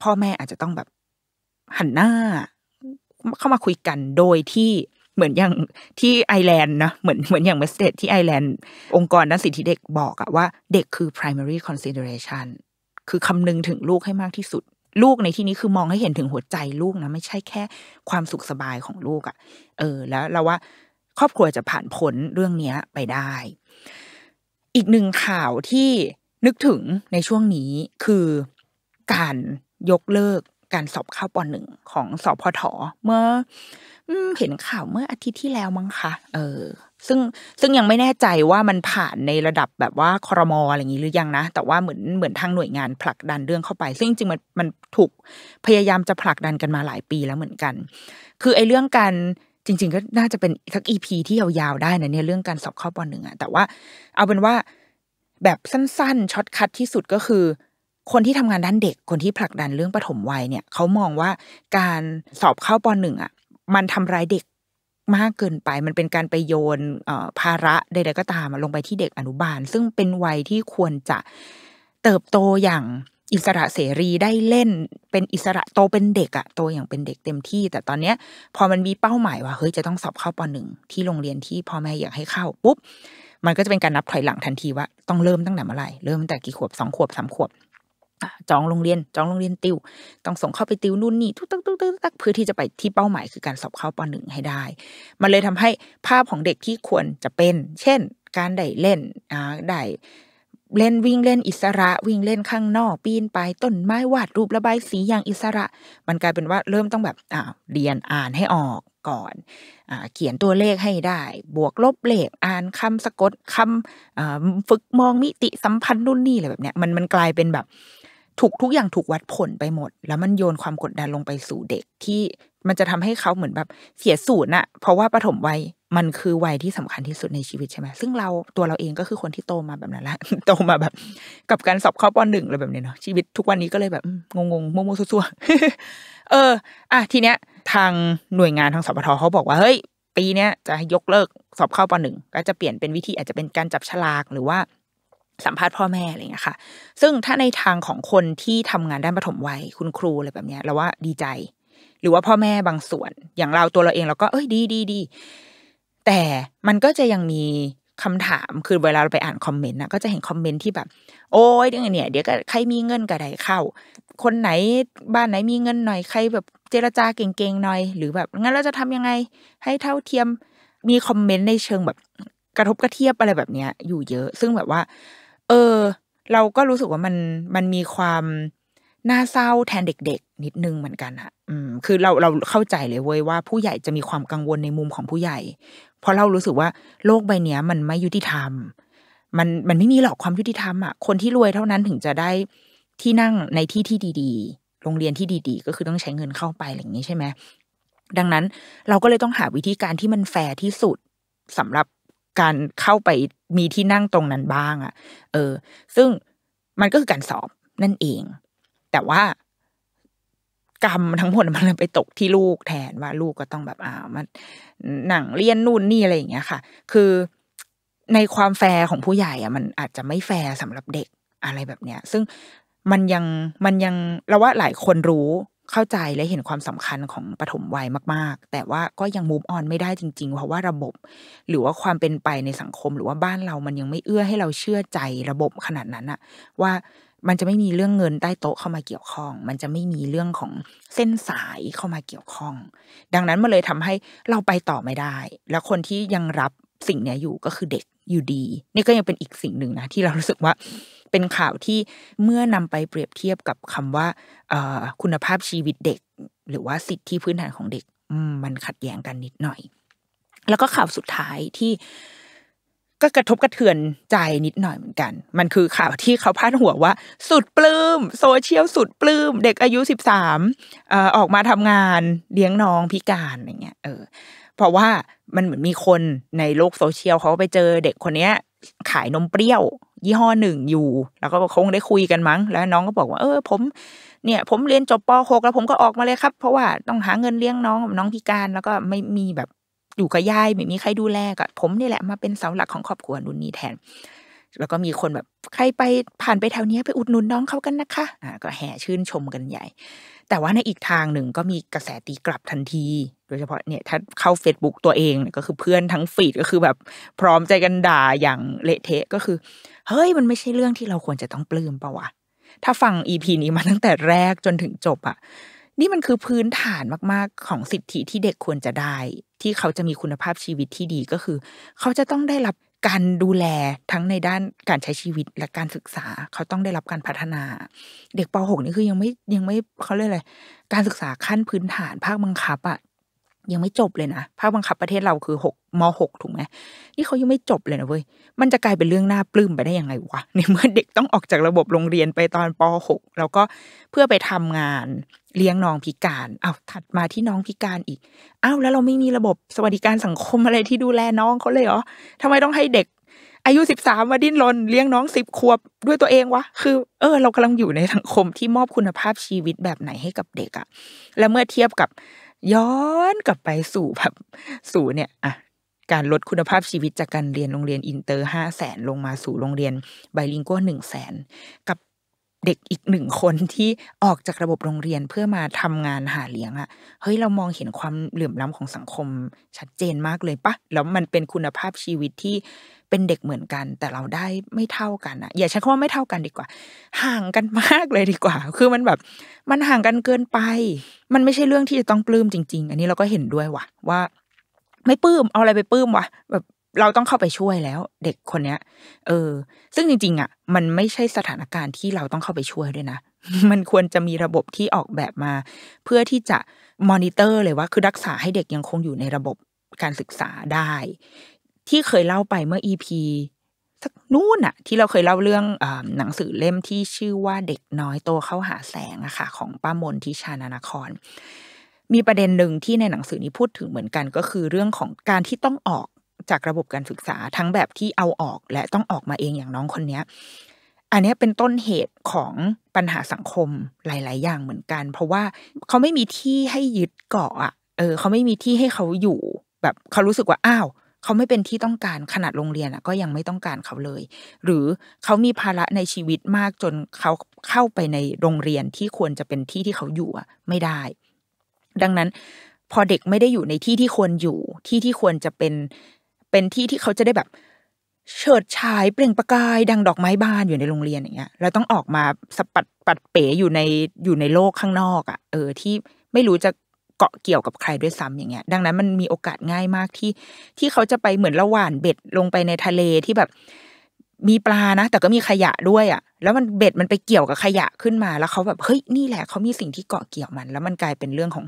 พ่อแม่อาจจะต้องแบบหันหน้า เข้ามาคุยกันโดยที่เหมือนอย่างที่ไอแลนด์นะเหมือนเหมือนอย่างเมสเตดที่ไอแลนด์ องค์กรด้านสิทธิเด็กบอกอะว่าเด็กคือ primary consideration คือคำนึงถึงลูกให้มากที่สุด ลูกในที่นี้คือมองให้เห็นถึงหัวใจลูกนะ ไม่ใช่แค่ความสุขสบายของลูกอะเออ แล้วเราว่าครอบครัวจะผ่านพ้นเรื่องนี้ไปได้ อีกหนึ่งข่าวที่นึกถึงในช่วงนี้คือการยกเลิกการสอบเข้าปหนึ่งของสอพท เมื่อเห็นข่าวเมื่ออาทิตย์ที่แล้วมั้งคะ เออ ซึ่งซึ่งยังไม่แน่ใจว่ามันผ่านในระดับแบบว่าคอรมออะไรอย่างนี้หรือยังนะ แต่ว่าเหมือนเหมือนทางหน่วยงานผลักดันเรื่องเข้าไป ซึ่งจริงมันมันถูกพยายามจะผลักดันกันมาหลายปีแล้วเหมือนกัน คือไอ้เรื่องการจริง ๆ ก็น่าจะเป็นทักอีพีที่ยาวๆได้นะเนี่ยเรื่องการสอบเข้าปหนึ่งอะแต่ว่า เอาเป็นว่าแบบสั้นๆช็อตคัดที่สุดก็คือคนที่ทำงานด้านเด็ก คนที่ผลักดันเรื่องปฐมวัยเนี่ย เขามองว่าการสอบเข้าปหนึ่งอ่ะ มันทำร้ายเด็กมากเกินไป มันเป็นการไปโยนภาระใดๆก็ตามลงไปที่เด็กอนุบาล ซึ่งเป็นวัยที่ควรจะเติบโตอย่างอิสระเสรีได้เล่นเป็นอิสระโตเป็นเด็กอะโตอย่างเป็นเด็กเต็มที่ แต่ตอนเนี้ย พอมันมีเป้าหมายว่า เฮ้ย จะต้องสอบเข้าปหนึ่ง ที่โรงเรียนที่พ่อแม่อยากให้เข้า ปุ๊บ มันก็จะเป็นการนับถอยหลังทันทีว่าต้องเริ่มตั้งแต่เมื่อไหร่เริ่มตั้งแต่กี่ขวบสองขวบสามขวบจองโรงเรียนจองโรงเรียนติว ต้องส่งเข้าไปติวนู่นนี่ทุกตักทุกตักเพื่อที่จะไปที่เป้าหมายคือการสอบเข้าปหนึ่งให้ได้ มันเลยทำให้ภาพของเด็กที่ควรจะเป็น เช่น การได้เล่นอ่าได้เล่นวิ่งเล่นอิสระวิ่งเล่นข้างนอกปีนไปต้นไม้วาดรูประบายสีอย่างอิสระ มันกลายเป็นว่าเริ่มต้องแบบอ่าเรียนอ่านให้ออกก่อนอเขียนตัวเลขให้ได้ บวกลบเลขอ่านคำสะกดคำฝึกมองมิติสัมพันธ์นู่นนี่อะไรแบบเนี้ยมันมันกลายเป็นแบบถูกทุกอย่างถูกวัดผลไปหมด แล้วมันโยนความกดดันลงไปสู่เด็กที่มันจะทำให้เขาเหมือนแบบเสียสูตรน่ะ เพราะว่าปฐมวัยมันคือวัยที่สำคัญที่สุดในชีวิตใช่ไหมซึ่งเราตัวเราเองก็คือคนที่โตมาแบบนั้นละ โตมาแบบกับการสอบข้อปอนหนึ่งอะไรแบบนี้เนาะชีวิตทุกวันนี้ก็เลยแบบ งงงมัวมัวซัวเออ อ่ะทีเนี้ยทางหน่วยงานทางสพทเขาบอกว่าเฮ้ยปีเนี้ยจะยกเลิกสอบข้อปอนหนึ่งก็จะเปลี่ยนเป็นวิธีอาจจะเป็นการจับฉลากหรือว่าสัมภาษณ์พ่อแม่อะไรเงี้ยค่ะ ซึ่งถ้าในทางของคนที่ทำงานด้านปฐมวัยคุณครูอะไรแบบเนี้ยเราว่าดีใจ หรือว่าพ่อแม่บางส่วนอย่างเราตัว เราเองเราก็เอ้ย ดีดีดี แต่มันก็จะยังมีคำถามคือเวลาเราไปอ่านคอมเมนต์นะก็จะเห็นคอมเมนต์ที่แบบ โอ้ยเดี๋ยวเนี่ย เดี๋ยวก็ใครมีเงินก็ได้เข้า คนไหนบ้านไหนมีเงินหน่อย ใครแบบเจรจาเก่งๆหน่อยหรือแบบงั้นเราจะทำยังไง ให้เท่าเทียมมีคอมเมนต์ในเชิงแบบกระทบกระเทียบอะไรแบบเนี้ยอยู่เยอะ ซึ่งแบบว่าเออเราก็รู้สึกว่ามันมันมีความน่าเศร้าแทนเด็กๆ นิดนึงเหมือนกันอะอืมคือเราเราเข้าใจเลยเว้ยว่าผู้ใหญ่จะมีความกังวลในมุมของผู้ใหญ่ เพราะเรารู้สึกว่าโลกใบเนี้ยมันไม่ยุติธรรม มันมันไม่มีหรอกความยุติธรรมอะคนที่รวยเท่านั้นถึงจะได้ที่นั่งในที่ที่ดี ๆ โรงเรียนที่ดีๆ ก็คือต้องใช้เงินเข้าไปอะไรอย่างนี้ใช่ไหมดังนั้นเราก็เลยต้องหาวิธีการที่มันแฟร์ที่สุดสำหรับการเข้าไปมีที่นั่งตรงนั้นบ้างอะ่ะ เออ ซึ่งมันก็คือการสอบนั่นเอง แต่ว่ากรรมทั้งหมดมันเลยไปตกที่ลูกแทนว่าลูกก็ต้องแบบอ่ามันหนังเลียนนู่นนี่อะไรอย่างเงี้ยค่ะ คือในความแฟร์ของผู้ใหญ่อ่ะ มันอาจจะไม่แฟร์สำหรับเด็กอะไรแบบเนี้ย ซึ่งมันยังมันยังเราว่าหลายคนรู้เข้าใจและเห็นความสำคัญของปฐมวัยมากๆ แต่ว่าก็ยังมูฟออนไม่ได้จริง ๆ เพราะว่าระบบหรือว่าความเป็นไปในสังคม หรือว่าบ้านเรา มันยังไม่เอื้อให้เราเชื่อใจระบบขนาดนั้นอะว่ามันจะไม่มีเรื่องเงินใต้โต๊ะเข้ามาเกี่ยวข้อง มันจะไม่มีเรื่องของเส้นสายเข้ามาเกี่ยวข้อง ดังนั้นมันเลยทำให้เราไปต่อไม่ได้ แล้วคนที่ยังรับสิ่งนี้อยู่ก็คือเด็กอยู่ดีนี่ก็ยังเป็นอีกสิ่งหนึ่งนะที่เรารู้สึกว่า เป็นข่าวที่เมื่อนำไปเปรียบเทียบกับคำว่าคุณภาพชีวิตเด็ก หรือว่าสิทธิพื้นฐานของเด็กมันขัดแย้งกันนิดหน่อย แล้วก็ข่าวสุดท้ายที่ก็กระทบกระเทือนใจนิดหน่อยเหมือนกัน มันคือข่าวที่เขาพาดหัวว่า สุดปลื้มโซเชียลสุดปลื้มเด็กอายุสิบสามออกมาทำงาน เลี้ยงน้องพิการอะไรเงี้ย เออ เพราะว่ามันเหมือนมีคนในโลกโซเชียลเขาไปเจอเด็กคนเนี้ย ขายนมเปรี้ยว ยี่ห้อหนึ่งอยู่ แล้วก็คงได้คุยกันมั้งแล้วน้องก็บอกว่า เออ ผมเนี่ย ผมเรียนจบป .6 แล้ว ผมก็ออกมาเลยครับ เพราะว่าต้องหาเงินเลี้ยงน้องน้องพิการแล้วก็ไม่มีแบบอยู่กับยายไม่มีใครดูแลก็ผมนี่แหละมาเป็นเสาหลักของครอบครัวนุนนีแทน แล้วก็มีคนแบบใครไปผ่านไปแถวนี้ไปอุดหนุนน้องเขากันนะคะ อ่า ก็แห่ชื่นชมกันใหญ่แต่ว่าในอีกทางหนึ่งก็มีกระแสตีกลับทันที โดยเฉพาะเนี่ยถ้าเข้า Facebook ตัวเองก็คือเพื่อนทั้งฟีดก็คือแบบพร้อมใจกันด่าอย่างเละเทะ ก็คือ เฮ้ย มันไม่ใช่เรื่องที่เราควรจะต้องปลื้มปะวะถ้าฟังอีพีนี้มาตั้งแต่แรกจนถึงจบอะนี่มันคือพื้นฐานมาก ๆของสิทธิที่เด็กควรจะได้ ที่เขาจะมีคุณภาพชีวิตที่ดีก็คือ เขาจะต้องได้รับการดูแลทั้งในด้านการใช้ชีวิต และการศึกษาเขาต้องได้รับการพัฒนาเด็กป .6 นี่คือยังไม่ยังไม่เขาเรียกอะไร การศึกษาขั้นพื้นฐานภาคบังคับอะยังไม่จบเลยนะภาคบังคับประเทศเราคือหกมหกถูกไหมนี่เขายังไม่จบเลยนะเว้ยมันจะกลายเป็นเรื่องหน้าปลื้มไปได้ยังไงวะในเมื่อเด็กต้องออกจากระบบโรงเรียนไปตอนปหกแล้วก็เพื่อไปทำงานเลี้ยงน้องพิการอ้าวถัดมาที่น้องพิการอีกอ้าวแล้วเราไม่มีระบบสวัสดิการสังคมอะไรที่ดูแลน้องเขาเลยเหรอทำไมต้องให้เด็ก อายุสิบสามมาดิ้นรนเลี้ยงน้องสิบขวบด้วยตัวเองวะคือ เออ เรากำลังอยู่ในสังคมที่มอบคุณภาพชีวิตแบบไหนให้กับเด็กอะและเมื่อเทียบกับย้อนกลับไปสู่แบบสู่เนี่ยอะการลดคุณภาพชีวิตจากการเรียนโรงเรียนอินเตอร์ห้าแสนลงมาสู่โรงเรียนไบลิงกัวหนึ่งแสน กับเด็กอีกหนึ่งคนที่ออกจากระบบโรงเรียนเพื่อมาทำงานหาเลี้ยงอะ่ะเฮ้ย เรามองเห็นความเหลื่อมล้าของสังคมชัดเจนมากเลยปะแล้วมันเป็นคุณภาพชีวิตที่เป็นเด็กเหมือนกัน แต่เราได้ไม่เท่ากันอะอย่าใช้คำว่าไม่เท่ากันดีกว่า ห่างกันมากเลยดีกว่า คือมันแบบ มันห่างกันเกินไป มันไม่ใช่เรื่องที่จะต้องปลื้มจริง ๆ อันนี้เราก็เห็นด้วยว่ะ ว่า ไม่ปลื้มเอาอะไรไปปลื้มวะแบบเราต้องเข้าไปช่วยแล้ว เด็กคนเนี้ย เออ ซึ่งจริงๆ อ่ะ มันไม่ใช่สถานการณ์ที่เราต้องเข้าไปช่วยด้วยนะมันควรจะมีระบบที่ออกแบบมา เพื่อที่จะมอนิเตอร์เลยว่าคือรักษาให้เด็กยังคงอยู่ในระบบการศึกษาได้ที่เคยเล่าไปเมื่ออีพีสักนู่นอะที่เราเคยเล่าเรื่องอหนังสือเล่มที่ชื่อว่าเด็กน้อยโตเข้าหาแสงอะค่ะ ของป้ามนทิชานานคร มีประเด็นหนึ่งที่ในหนังสือนี้พูดถึงเหมือนกัน ก็คือเรื่องของการที่ต้องออกจากระบบการศึกษาทั้งแบบที่เอาออกและต้องออกมาเองอย่างน้องคนนี้อันนี้เป็นต้นเหตุของปัญหาสังคมหลาย ๆ อย่างเหมือนกัน เพราะว่าเขาไม่มีที่ให้ยึดเกาะ อ่ะเออเขาไม่มีที่ให้เขาอยู่แบบเขารู้สึกว่าอ้าวเขาไม่เป็นที่ต้องการขนาดโรงเรียนก็ยังไม่ต้องการเขาเลย หรือเขามีภาระในชีวิตมากจนเขาเข้าไปในโรงเรียนที่ควรจะเป็นที่ที่เขาอยู่ไม่ได้ ดังนั้นพอเด็กไม่ได้อยู่ในที่ที่ควรอยู่ที่ที่ควรจะเป็นเป็นที่ที่เขาจะได้แบบเฉิดฉาย เปล่งประกาย ดังดอกไม้บานอยู่ในโรงเรียนอย่างเงี้ยเราต้องออกมาสปัดปัดเป๋อยู่ในอยู่ในโลกข้างนอกอะ่ะ เออที่ไม่รู้จะเกาะเกี่ยวกับใครด้วยซ้ำอย่างเงี้ย ดังนั้นมันมีโอกาสง่ายมากที่ ที่เขาจะไปเหมือนระหว่าน เบ็ดลงไปในทะเลที่แบบ มีปลานะ แต่ก็มีขยะด้วยอะ่ะ แล้วมันเบ็ดมันไปเกี่ยวกับขยะขึ้นมา แล้วเขาแบบเฮ้ยนี่แหละเขามีสิ่งที่เกาะเกี่ยวมัน แล้วมันกลายเป็นเรื่องของ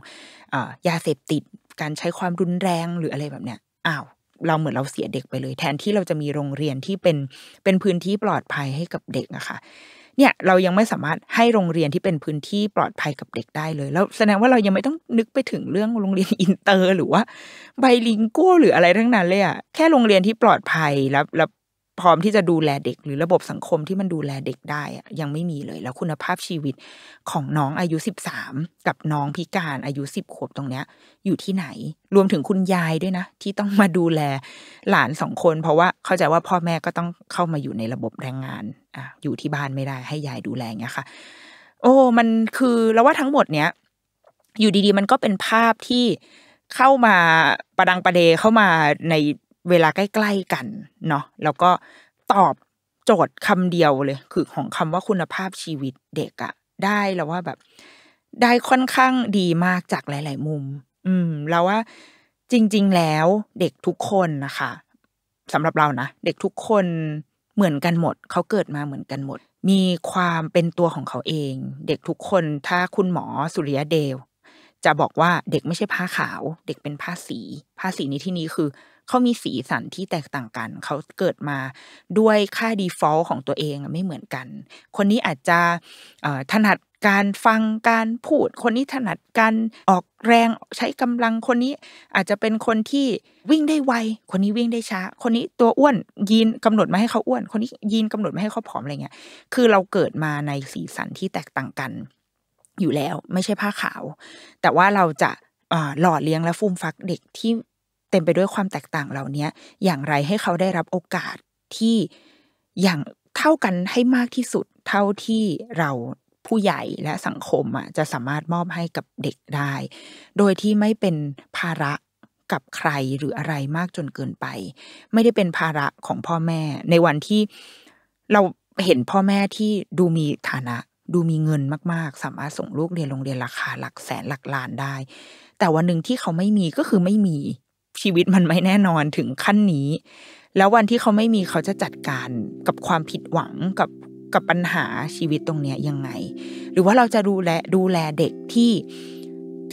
อยาเสพติด การใช้ความรุนแรงหรืออะไรแบบเนี้ย อ้าว เราเหมือนเราเสียเด็กไปเลย แทนที่เราจะมีโรงเรียนที่เป็นเป็นพื้นที่ปลอดภัยให้กับเด็กอะคะ่ะเนี่ยเรายังไม่สามารถให้โรงเรียนที่เป็นพื้นที่ปลอดภัยกับเด็กได้เลย แล้วแสดงว่าเรายังไม่ต้องนึกไปถึงเรื่องโรงเรียนอินเตอร์หรือว่า ไบลิงกู้หรืออะไรทั้งนั้นเลยอะแค่โรงเรียนที่ปลอดภัยแล้วแล้วพร้อมที่จะดูแลเด็กหรือระบบสังคมที่มันดูแลเด็กได้ยังไม่มีเลยแล้วคุณภาพชีวิตของน้องอายุสสิบาม กับน้องพิการอายุสิบขวบตรงเนี้ย อยู่ที่ไหน รวมถึงคุณยายด้วยนะ ที่ต้องมาดูแลหลานสองคน เพราะว่าเข้าใจว่าพ่อแม่ก็ต้องเข้ามาอยู่ในระบบแรงงาน อ่ะ อยู่ที่บ้านไม่ได้ ให้ยายดูแลเงี้ยค่ะโอ้มันคือแล้วว่าทั้งหมดเนี้ยอยู่ดีๆ มันก็เป็นภาพที่เข้ามาประดังประเดเข้ามาในเวลาใกล้ๆกันเนาะ แล้วก็ตอบโจทย์คำเดียวเลย คือของคำว่าคุณภาพชีวิตเด็กอะได้แล้วว่าแบบ ได้ค่อนข้างดีมากจากหลาย ๆ มุม อืมแล้วว่าจริงๆแล้วเด็กทุกคนนะคะสำหรับเรานะเด็กทุกคนเหมือนกันหมดเขาเกิดมาเหมือนกันหมด มีความเป็นตัวของเขาเอง เด็กทุกคนถ้าคุณหมอสุริยะเดวจะบอกว่าเด็กไม่ใช่ผ้าขาว เด็กเป็นผ้าสีผ้าสีนี้ที่นี้คือเขา มี สีสัน ที่ แตกต่าง กัน เขา เกิด มา ด้วย ค่า default ของ ตัวเองไม่ เหมือน กัน คนนี้ อาจจะถนัด การ ฟัง การ พูด คนนี้ ถนัด การ ออก แรงใช้กำลัง คนนี้ อาจจะ เป็น คน ที่ วิ่ง ได้ ไว คนนี้ วิ่ง ได้ ช้า คนนี้ ตัว อ้วน ยีนกำหนด มา ให้ เขา อ้วน คนนี้ ยีนกำหนด มา ให้ เขา ผอมอะไรเงี้ย คือ เรา เกิด มา ใน สีสัน ที่ แตกต่าง กัน อยู่แล้ว ไม่ใช่ ผ้าขาว แต่ว่า เรา จะหล่อเลี้ยง และฟูมฟัก เด็ก ที่เต็มไปด้วยความแตกต่างเหล่านี้อย่างไรให้เขาได้รับโอกาสที่อย่างเท่ากันให้มากที่สุดเท่าที่เราผู้ใหญ่และสังคมอ่ะจะสามารถมอบให้กับเด็กได้ โดยที่ไม่เป็นภาระกับใครหรืออะไรมากจนเกินไป ไม่ได้เป็นภาระของพ่อแม่ ในวันที่เราเห็นพ่อแม่ที่ดูมีฐานะ ดูมีเงินมากๆสามารถส่งลูกเรียนโรงเรียนราคาหลักแสนหลักล้านได้ แต่วันหนึ่งที่เขาไม่มีก็คือไม่มีชีวิตมันไม่แน่นอนถึงขั้นนี้ แล้ววันที่เขาไม่มีเขาจะจัดการกับความผิดหวังกับกับปัญหาชีวิตตรงเนี้ยยังไง หรือว่าเราจะดูแลดูแลเด็กที่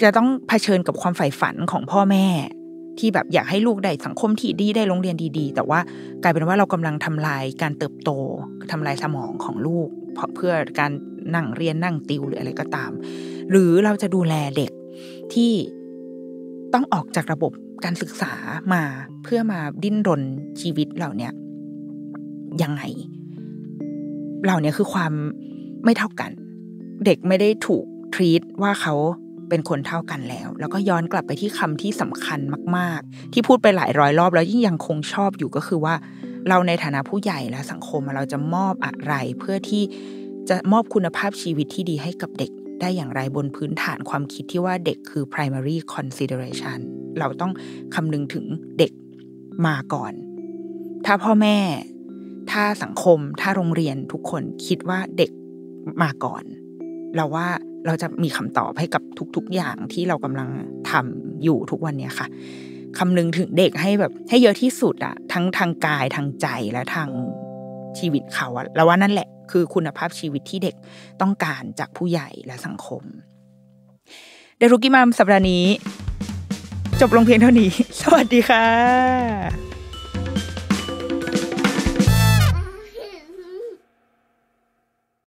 จะต้องเผชิญกับความใฝ่ฝันของพ่อแม่ ที่แบบอยากให้ลูกได้สังคมที่ดีได้โรงเรียนดีๆ แต่ว่ากลายเป็นว่าเรากำลังทำลายการเติบโต ทำลายสมองของลูก เพื่อการนั่งเรียนนั่งติวหรืออะไรก็ตาม หรือเราจะดูแลเด็กที่ต้องออกจากระบบการศึกษามาเพื่อมาดิ้นรนชีวิตเหล่านี้ยังไงเหล่านี้คือความไม่เท่ากัน เด็กไม่ได้ถูกทรีตว่าเขาเป็นคนเท่ากันแล้วแล้วก็ย้อนกลับไปที่คำที่สำคัญมาก ๆ ที่พูดไปหลายร้อยรอบ แล้วยิ่งยังคงชอบอยู่ก็คือว่า เราในฐานะผู้ใหญ่และสังคม เราจะมอบอะไรเพื่อที่จะมอบคุณภาพชีวิตที่ดีให้กับเด็กได้อย่างไรบนพื้นฐานความคิดที่ว่าเด็กคือ primary consideration เราต้องคำนึงถึงเด็กมาก่อน ถ้าพ่อแม่ ถ้าสังคม ถ้าโรงเรียนทุกคนคิดว่าเด็กมาก่อน เราว่าเราจะมีคำตอบให้กับทุกๆอย่างที่เรากำลังทำอยู่ทุกวันเนี้ยค่ะคำนึงถึงเด็กให้แบบ ให้เยอะที่สุดอะทั้งทางกายทางใจและทางชีวิตเขาอะเราว่านั่นแหละคือคุณภาพชีวิตที่เด็กต้องการจากผู้ใหญ่และสังคมเดรุกิมามสัปดาห์นี้จบลงเพียงเท่านี้ สวัสดีค่ะ